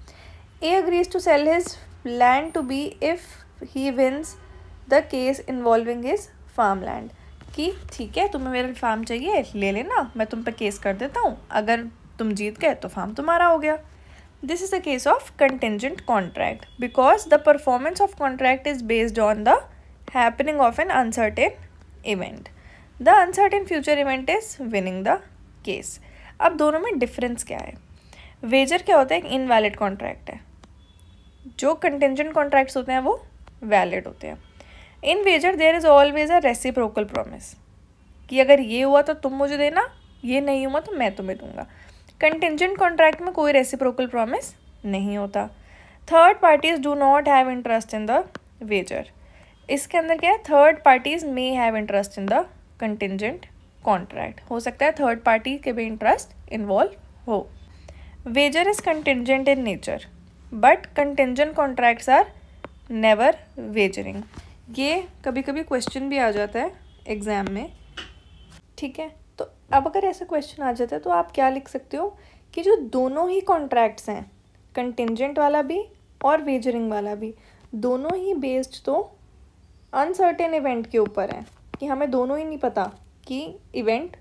A agrees to sell his land to B if he wins the case involving his farmland. कि ठीक है तुम्हें मेरा फार्म चाहिए ले लेना मैं तुम पर केस कर देता हूँ अगर तुम जीत गए तो फार्म तुम्हारा हो गया this is a case of contingent contract because the performance of contract is based on the happening of an uncertain event the uncertain future event is winning the case अब दोनों में डिफरेंस क्या है Vaser क्या होता है एक invalid contract है जो कंटेंजेंट कॉन्ट्रैक्ट्स होते हैं वो वैलिड होते हैं in wager there is always a reciprocal promise कि अगर ये हुआ तो तुम मुझे देना ये नहीं हुआ तो मैं तुम्हें दूंगा कंटेंजेंट कॉन्ट्रैक्ट में कोई रेसिप्रोकल प्रोमिस नहीं होता third parties do not have interest in the wager इसके अंदर क्या है third parties may have interest in the contingent contract हो सकता है थर्ड पार्टी के भी इंटरेस्ट इन्वॉल्व हो wager is contingent in nature but contingent contracts are never wagering ये कभी कभी क्वेश्चन भी आ जाता है एग्ज़ाम में ठीक है तो अब अगर ऐसा क्वेश्चन आ जाता है तो आप क्या लिख सकते हो कि जो दोनों ही कॉन्ट्रैक्ट्स हैं कंटेंजेंट वाला भी और वेजरिंग वाला भी दोनों ही बेस्ड तो अनसर्टेन इवेंट के ऊपर है कि हमें दोनों ही नहीं पता कि इवेंट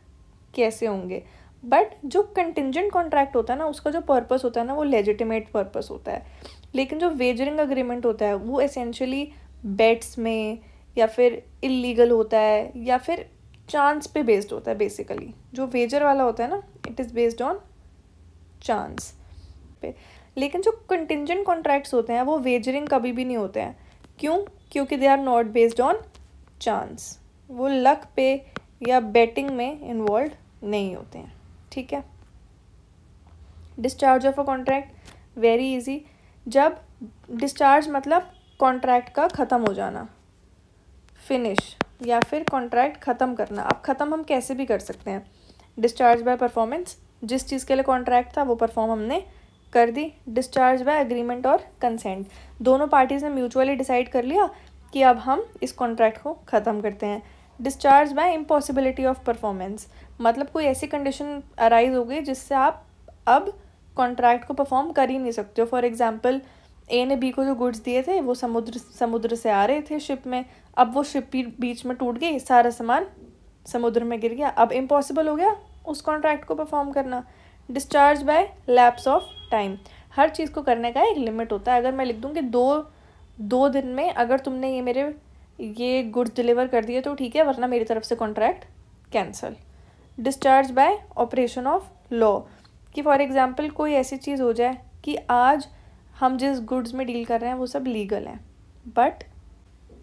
कैसे होंगे बट जो कंटिजेंट कॉन्ट्रैक्ट होता है ना उसका जो पर्पस होता है ना वो लेजिटिमेट पर्पस होता है लेकिन जो वेजरिंग अग्रीमेंट होता है वो एसेंशली बेट्स में या फिर इलीगल होता है या फिर चांस पे बेस्ड होता है बेसिकली जो वेजर वाला होता है ना it is based on chance पे लेकिन जो कंटिजेंट कॉन्ट्रैक्ट्स होते हैं वो वेजरिंग कभी भी नहीं होते हैं क्यों क्योंकि they are not based on chance वो लक पे या बेटिंग में इन्वॉल्व नहीं होते हैं ठीक है discharge of a contract very easy जब डिस्चार्ज मतलब कॉन्ट्रैक्ट का ख़त्म हो जाना फिनिश या फिर कॉन्ट्रैक्ट ख़त्म करना अब ख़त्म हम कैसे भी कर सकते हैं डिस्चार्ज बाय परफॉर्मेंस जिस चीज़ के लिए कॉन्ट्रैक्ट था वो परफॉर्म हमने कर दी डिस्चार्ज बाय एग्रीमेंट और कंसेंट दोनों पार्टीज़ ने म्यूचुअली डिसाइड कर लिया कि अब हम इस कॉन्ट्रैक्ट को ख़त्म करते हैं discharge by impossibility of performance मतलब कोई ऐसी कंडीशन अराइज हो गई जिससे आप अब कॉन्ट्रैक्ट को परफॉर्म कर ही नहीं सकते हो फॉर एग्जाम्पल ए ने बी को जो गुड्स दिए थे वो समुद्र समुद्र से आ रहे थे शिप में अब वो शिप ही बीच में टूट गई सारा सामान समुद्र में गिर गया अब इम्पॉसिबल हो गया उस कॉन्ट्रैक्ट को परफॉर्म करना discharge by lapse of time हर चीज़ को करने का एक लिमिट होता है अगर मैं लिख दूँ कि दो दो दिन में अगर तुमने ये मेरे ये गुड्स डिलीवर कर दिए तो ठीक है वरना मेरी तरफ से contract cancel discharge by operation of law कि फॉर एग्जांपल कोई ऐसी चीज़ हो जाए कि आज हम जिस गुड्स में डील कर रहे हैं वो सब लीगल हैं बट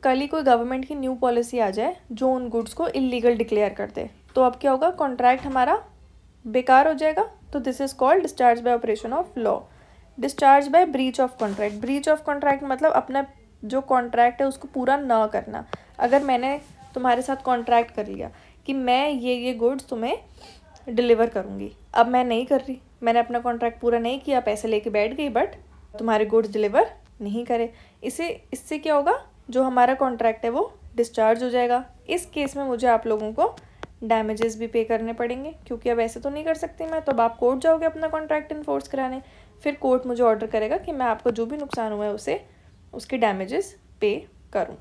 कल ही कोई गवर्नमेंट की न्यू पॉलिसी आ जाए जो उन गुड्स को इलीगल डिक्लेयर कर दे तो अब क्या होगा कॉन्ट्रैक्ट हमारा बेकार हो जाएगा तो this is called discharge by operation of law discharge by breach of contract breach of contract मतलब अपना जो कॉन्ट्रैक्ट है उसको पूरा ना करना अगर मैंने तुम्हारे साथ कॉन्ट्रैक्ट कर लिया कि मैं ये ये गुड्स तुम्हें डिलीवर करूँगी अब मैं नहीं कर रही मैंने अपना कॉन्ट्रैक्ट पूरा नहीं किया पैसे लेके बैठ गई बट तुम्हारे गुड्स डिलीवर नहीं करे इसे इससे क्या होगा जो हमारा कॉन्ट्रैक्ट है वो डिस्चार्ज हो जाएगा इस केस में मुझे आप लोगों को डैमेजेस भी पे करने पड़ेंगे क्योंकि अब ऐसे तो नहीं कर सकती मैं तो अब आप कोर्ट जाओगे अपना कॉन्ट्रैक्ट इन्फोर्स कराने फिर कोर्ट मुझे ऑर्डर करेगा कि मैं आपको जो भी नुकसान हुआ है उसे उसके डैमेजेस पे करूँ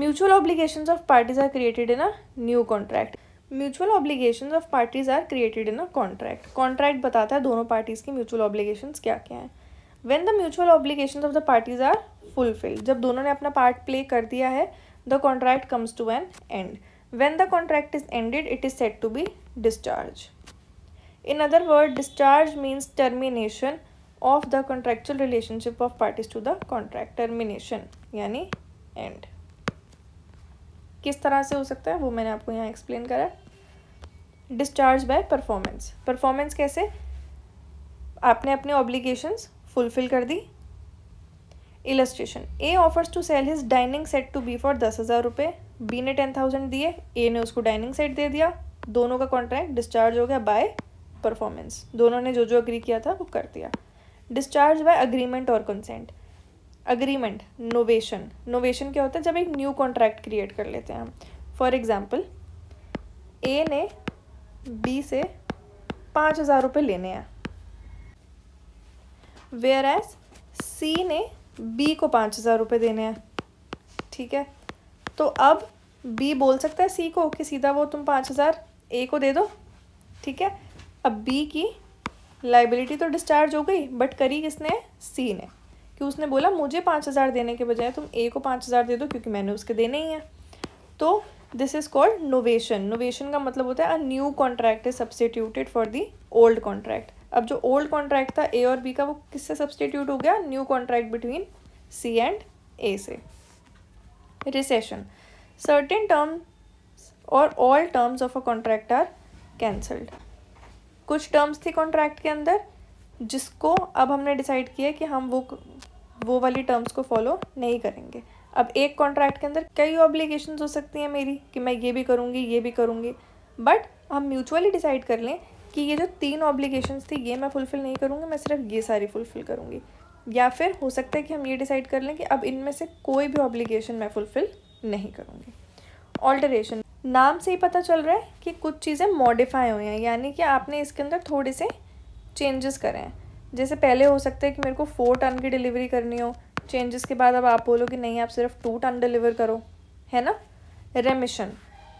mutual obligations of parties are created in a new contract mutual obligation of parties are created in a contract contract बताता है दोनों पार्टीज की म्यूचुअल ऑब्लिगेशन क्या क्या है when the mutual obligation of the parties are fulfilled जब दोनों ने अपना पार्ट प्ले कर दिया है the contract comes to an end when the contract is ended it is set to be discharge in other word discharge means termination of the contractual relationship of parties to the contract termination यानी end किस तरह से हो सकता है वो मैंने आपको यहाँ एक्सप्लेन करा डिस्चार्ज बाय परफॉर्मेंस परफॉर्मेंस कैसे आपने अपने ऑब्लिगेशंस फुलफिल कर दी illustration A offers to sell his dining set to B for दस हज़ार रुपये बी ने टेन थाउजेंड दिए ए ने उसको डाइनिंग सेट दे दिया दोनों का कॉन्ट्रैक्ट डिस्चार्ज हो गया बाय परफॉर्मेंस दोनों ने जो जो अग्री किया था वो कर दिया डिस्चार्ज बाय अग्रीमेंट और कंसेंट अग्रीमेंट नोवेशन नोवेशन क्या होता है जब एक न्यू कॉन्ट्रैक्ट क्रिएट कर लेते हैं हम फॉर एग्जाम्पल ए ने बी से पाँच हज़ार रुपये लेने हैं वेयर एज सी ने बी को पाँच हज़ार रुपये देने हैं ठीक है तो अब बी बोल सकता है सी को कि सीधा वो तुम पाँच हज़ार ए को दे दो ठीक है अब बी की लाइबिलिटी तो डिस्चार्ज हो गई बट करी किसने सी ने कि उसने बोला मुझे पाँच हज़ार देने के बजाय तुम ए को पाँच हज़ार दे दो क्योंकि मैंने उसके देने ही हैं तो this is called novation novation का मतलब होता है a new contract is substituted for the old contract अब जो ओल्ड कॉन्ट्रैक्ट था ए और बी का वो किससे सब्सटीट्यूट हो गया new contract between C and A से रिसेशन सर्टिन टर्म और all terms of a contract are cancelled कुछ टर्म्स थी कॉन्ट्रैक्ट के अंदर जिसको अब हमने डिसाइड किया कि हम वो वो वाली टर्म्स को फॉलो नहीं करेंगे अब एक कॉन्ट्रैक्ट के अंदर कई ऑब्लिगेशन हो सकती हैं मेरी कि मैं ये भी करूँगी ये भी करूँगी बट हम म्यूचुअली डिसाइड कर लें कि ये जो तीन ऑब्लिगेशंस थी ये मैं फुलफ़िल नहीं करूँगी मैं सिर्फ ये सारी फुलफ़िल करूँगी या फिर हो सकता है कि हम ये डिसाइड कर लें कि अब इनमें से कोई भी ऑब्लिगेशन मैं फुलफ़िल नहीं करूँगी ऑल्टरेशन नाम से ही पता चल रहा है कि कुछ चीज़ें मॉडिफाई हुई हैं यानी कि आपने इसके अंदर थोड़े से चेंजेस करें हैं जैसे पहले हो सकता है कि मेरे को फोर टन की डिलीवरी करनी हो चेंजेस के बाद अब आप बोलो कि नहीं आप सिर्फ टू टन डिलीवर करो है ना remission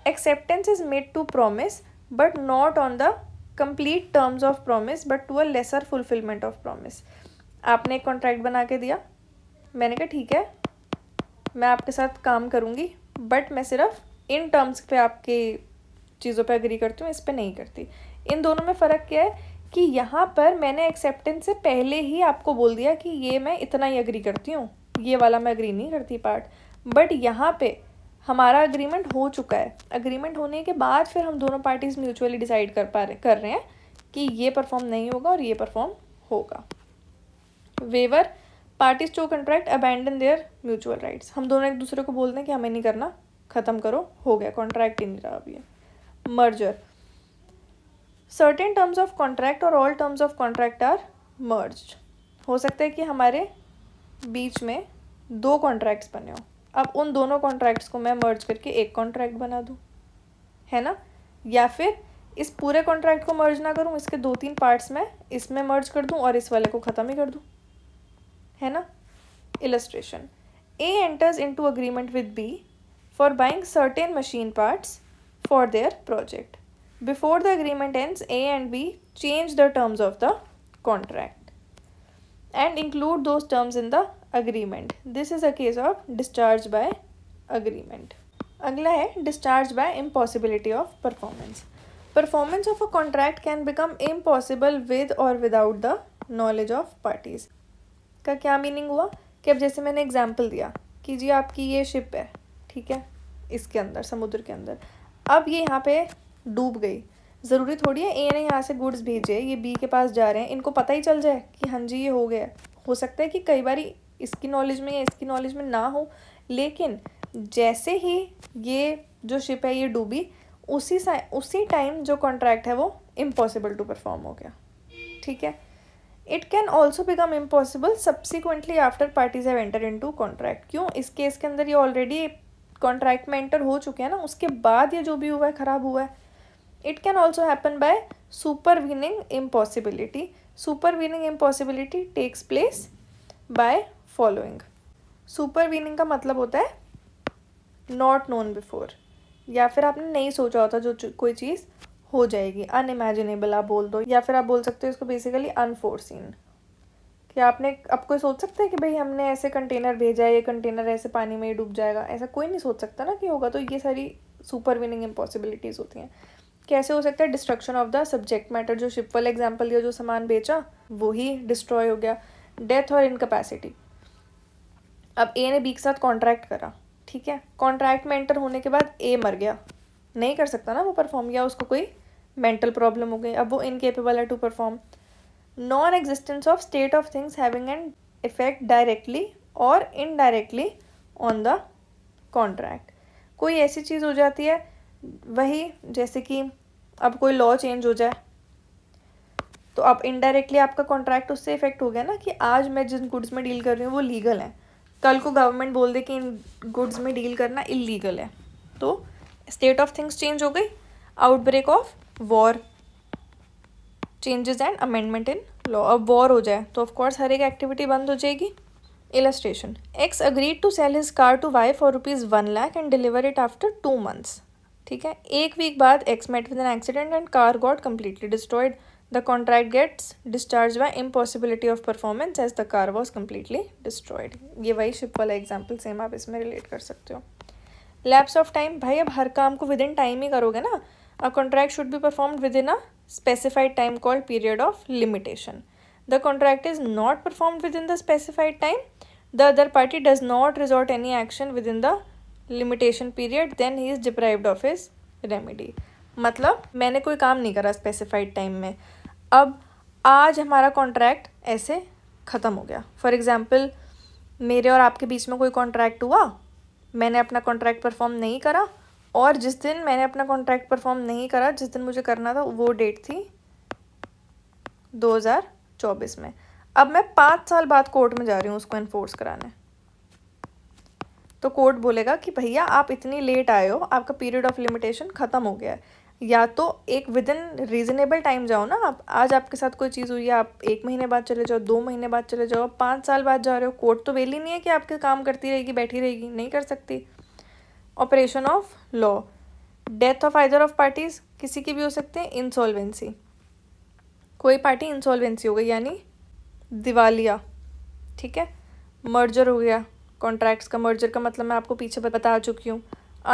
acceptance is made to promise but not on the complete terms of promise but to a lesser fulfilment of promise आपने एक कॉन्ट्रैक्ट बना के दिया मैंने कहा ठीक है मैं आपके साथ काम करूँगी बट मैं सिर्फ इन टर्म्स पे आपके चीज़ों पे अग्री करती हूँ इस पर नहीं करती इन दोनों में फ़र्क क्या है कि यहाँ पर मैंने एक्सेप्टेंस से पहले ही आपको बोल दिया कि ये मैं इतना ही अग्री करती हूँ ये वाला मैं अग्री नहीं करती पार्ट बट यहाँ पे हमारा अग्रीमेंट हो चुका है अग्रीमेंट होने के बाद फिर हम दोनों पार्टीज़ म्यूचुअली डिसाइड कर पा रहे कर रहे हैं कि ये परफॉर्म नहीं होगा और ये परफॉर्म होगा waiver parties to contract abandon their mutual rights हम दोनों एक दूसरे को बोलते हैं कि हमें नहीं करना ख़त्म करो हो गया कॉन्ट्रैक्ट ही नहीं रहा अभी merger certain terms of contract और all terms of contract are merge हो सकता है कि हमारे बीच में दो कॉन्ट्रैक्ट्स बने हो अब उन दोनों कॉन्ट्रैक्ट्स को मैं मर्ज करके एक कॉन्ट्रैक्ट बना दूँ है ना या फिर इस पूरे कॉन्ट्रैक्ट को मर्ज ना करूँ इसके दो तीन पार्ट्स में इसमें मर्ज कर दूँ और इस वाले को ख़त्म ही कर दूँ है ना illustration A enters to agreement with B for buying certain machine parts for their project Before the agreement ends, A and B change the terms of the contract and include those terms in the agreement. This is a case of discharge by agreement. agla hai discharge by impossibility of performance. Performance of a contract can become impossible with or without the knowledge of parties. ka kya meaning hua ki ab jaise maine example diya ki ji aapki ye ship hai theek hai iske andar samudra ke andar ab ye yahan pe डूब गई ज़रूरी थोड़ी है ए ने यहाँ से goods भेजे ये बी के पास जा रहे हैं इनको पता ही चल जाए कि हाँ जी ये हो गया हो सकता है कि कई बार इसकी नॉलेज में या इसकी नॉलेज में ना हो लेकिन जैसे ही ये जो शिप है ये डूबी उसी उसी टाइम जो कॉन्ट्रैक्ट है वो इम्पॉसिबल टू परफॉर्म हो गया ठीक है it can also become impossible subsequently after parties have enter in to contract क्यों इस केस के अंदर ये ऑलरेडी कॉन्ट्रैक्ट में एंटर हो चुके हैं ना उसके बाद ये जो भी हुआ है ख़राब हुआ है it can also happen by supervening impossibility supervening impossibility takes place by following supervening का मतलब होता है नॉट नोन बिफोर या फिर आपने नहीं सोचा होता जो कोई चीज़ हो जाएगी अनइमेजिनेबल आप बोल दो या फिर आप बोल सकते हो इसको बेसिकली अनफोर्सिन कि आपने आप कोई सोच सकते हैं कि भाई हमने ऐसे कंटेनर भेजा है ये कंटेनर ऐसे पानी में ही डूब जाएगा ऐसा कोई नहीं सोच सकता ना कि होगा तो ये सारी सुपर विनिंग इम्पॉसिबिलिटीज़ होती हैं कैसे हो सकता है destruction of the subject matter जो शिप वाला एग्जाम्पल दिया जो सामान बेचा वो ही डिस्ट्रॉय हो गया डेथ और इनकेपैसिटी अब ए ने बी के साथ कॉन्ट्रैक्ट करा ठीक है कॉन्ट्रैक्ट में एंटर होने के बाद ए मर गया नहीं कर सकता ना वो परफॉर्म या उसको कोई मेंटल प्रॉब्लम हो गई अब वो इनकेपेबल है to perform non existence of state of things having an effect directly और इनडायरेक्टली ऑन द कॉन्ट्रैक्ट कोई ऐसी चीज़ हो जाती है वही जैसे कि अब कोई लॉ चेंज हो जाए तो आप इनडायरेक्टली आपका कॉन्ट्रैक्ट उससे इफेक्ट हो गया ना कि आज मैं जिन गुड्स में डील कर रही हूँ वो लीगल है कल को गवर्नमेंट बोल दे कि इन गुड्स में डील करना इलीगल है तो स्टेट ऑफ थिंग्स चेंज हो गई outbreak of war changes and amendment in law अब वॉर हो जाए तो ऑफकोर्स हर एक एक्टिविटी बंद हो जाएगी illustration X agreed to sell his car to Y for rupees one lakh and deliver it after two months ठीक है एक वीक बाद X met with an accident and car got completely destroyed the contract gets discharge by impossibility of performance as the car was completely destroyed ये वही ship वाला example same आप इसमें relate कर सकते हो लैप्स ऑफ टाइम भाई अब हर काम को विद इन टाइम ही करोगे ना a contract should be perform within a specified time called period of limitation the contract is not perform within the specified time the other party does not resort any action within the limitation period then he is deprived of his remedy मतलब मैंने कोई काम नहीं करा specified time में अब आज हमारा कॉन्ट्रैक्ट ऐसे ख़त्म हो गया फॉर एग्ज़ाम्पल मेरे और आपके बीच में कोई कॉन्ट्रैक्ट हुआ मैंने अपना कॉन्ट्रैक्ट परफॉर्म नहीं करा और जिस दिन मैंने अपना कॉन्ट्रैक्ट परफॉर्म नहीं करा जिस दिन मुझे करना था वो डेट थी 2024 में अब मैं पाँच साल बाद कोर्ट में जा रही हूँ उसको इन्फोर्स कराने तो कोर्ट बोलेगा कि भैया आप इतनी लेट आए हो आपका पीरियड ऑफ लिमिटेशन ख़त्म हो गया है या तो एक विद इन रीज़नेबल टाइम जाओ ना आप आज आपके साथ कोई चीज़ हुई है आप एक महीने बाद चले जाओ दो महीने बाद चले जाओ पाँच साल बाद जा रहे हो कोर्ट तो वेली नहीं है कि आपके काम करती रहेगी बैठी रहेगी नहीं कर सकती operation of law death of either of parties किसी की भी हो सकते हैं इंसॉल्वेंसी कोई पार्टी इंसॉल्वेंसी हो गई यानी दिवालिया ठीक है मर्जर हो गया कॉन्ट्रैक्ट्स का मर्जर का मतलब मैं आपको पीछे बता चुकी हूँ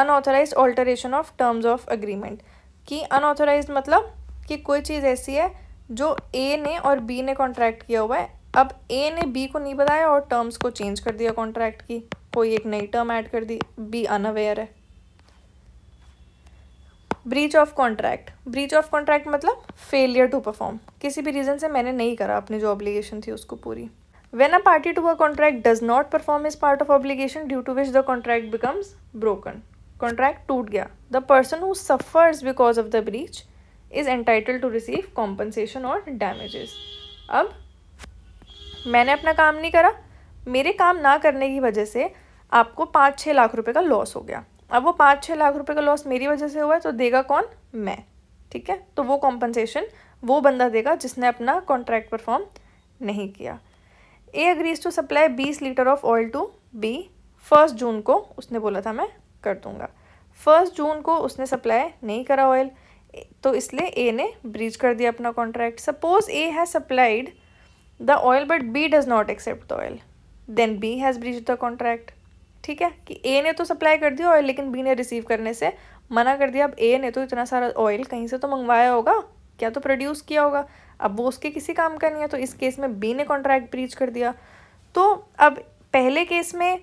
unauthorise alteration of terms of agreement कि अनऑथोराइज मतलब कि कोई चीज़ ऐसी है जो ए ने और बी ने कॉन्ट्रैक्ट किया हुआ है अब ए ने बी को नहीं बताया और टर्म्स को चेंज कर दिया कॉन्ट्रैक्ट की कोई एक नई टर्म ऐड कर दी बी अनअवेयर है breach of contract breach of contract मतलब फेलियर टू परफॉर्म किसी भी रीज़न से मैंने नहीं करा अपनी जो ऑब्लिगेशन थी उसको पूरी when a party to a contract does not perform his part of obligation due to which the contract becomes broken contract toot gaya the person who suffers because of the breach is entitled to receive compensation or damages अब मैंने अपना काम नहीं करा मेरे काम ना करने की वजह से आपको पाँच छः लाख रुपए का लॉस हो गया अब वो पाँच छः लाख रुपए का लॉस मेरी वजह से हुआ है तो देगा कौन मैं ठीक है तो वो कॉम्पनसेशन वो बंदा देगा जिसने अपना कॉन्ट्रैक्ट परफॉर्म नहीं किया ए अग्रीज टू सप्लाई बीस litre of oil to be first June को उसने बोला था मैं कर दूंगा फर्स्ट जून को उसने सप्लाई नहीं करा ऑयल तो इसलिए ए ने ब्रीच कर दिया अपना contract suppose A has supplied the oil but B does not accept the oil then B has breach the contract ठीक है कि ए ने तो सप्लाई कर दिया ऑयल लेकिन बी ने रिसीव करने से मना कर दिया अब ए ने तो इतना सारा ऑयल कहीं से तो मंगवाया होगा क्या तो प्रोड्यूस किया होगा अब वो उसके किसी काम का नहीं है तो इस केस में बी ने कॉन्ट्रैक्ट ब्रीच कर दिया तो अब पहले केस में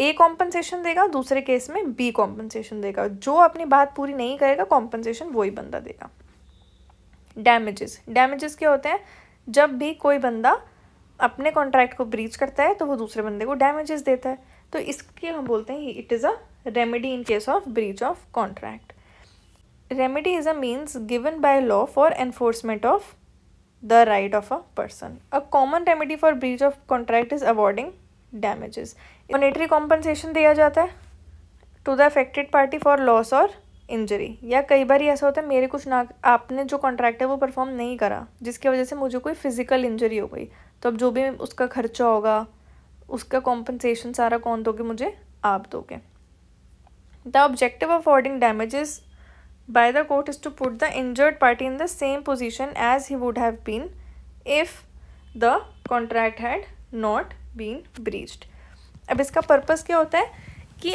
ए कॉम्पनसेशन देगा दूसरे केस में बी कॉम्पनसेशन देगा जो अपनी बात पूरी नहीं करेगा कॉम्पनसेशन वही बंदा देगा डैमेजेस डैमेजेस क्या होते हैं जब भी कोई बंदा अपने कॉन्ट्रैक्ट को ब्रीच करता है तो वो दूसरे बंदे को डैमेजेस देता है तो इसके हम बोलते हैं it is a remedy in case of breach of contract remedy is a means given by law for enforcement of the right of a person. A common remedy for breach of contract is awarding damages. Monetary compensation दिया जाता है to the affected party for loss or injury या कई बार ऐसा होता है मेरे कुछ ना आपने जो कॉन्ट्रैक्ट है वो परफॉर्म नहीं करा जिसकी वजह से मुझे कोई फिजिकल इंजरी हो गई तो अब जो भी उसका खर्चा होगा उसका कॉम्पनसेशन सारा कौन दोगे मुझे आप दोगे the objective of awarding damages by the court is to put the injured party in the same position as he would have been if the contract had not been breached. अब इसका purpose क्या होता है कि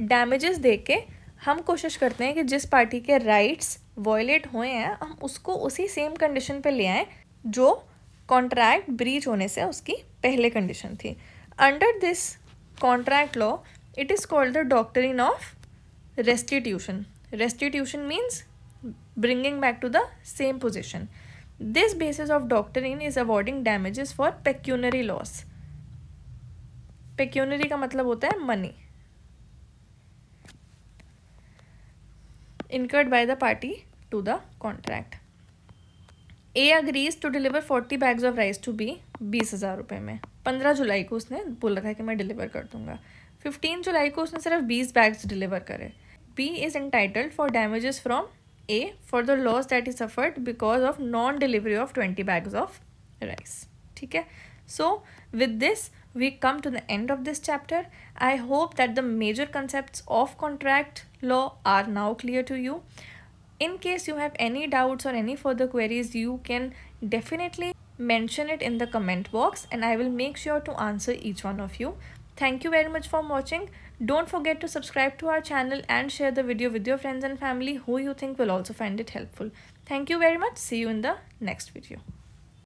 damages दे के हम कोशिश करते हैं कि जिस पार्टी के राइट्स वॉयलेट हुए हैं हम उसको उसी सेम कंडीशन पे ले आएँ जो कॉन्ट्रैक्ट ब्रीच होने से उसकी पहले कंडीशन थी under this contract law it is called the doctrine of restitution Restitution means bringing back to the same position. This basis of doctrine is awarding damages for pecuniary loss. pecuniary ka matlab hota hai money incurred by the party to the contract. A agrees to deliver 40 bags of rice to B बीस हज़ार रुपये में पंद्रह जुलाई को उसने बोल रखा है कि मैं डिलीवर कर दूंगा फिफ्टीन जुलाई को उसने सिर्फ बीस बैग्स डिलीवर करे B is entitled for damages from A for the loss that he suffered because of non-delivery of 20 bags of rice. Okay. So with this, we come to the end of this chapter. I hope that the major concepts of contract law are now clear to you. In case you have any doubts or any further queries, you can definitely mention it in the comment box and I will make sure to answer each one of you. Thank you very much for watching. Don't forget to subscribe to our channel and share the video with your friends and family who you think will also find it helpful. Thank you very much. See you in the next video.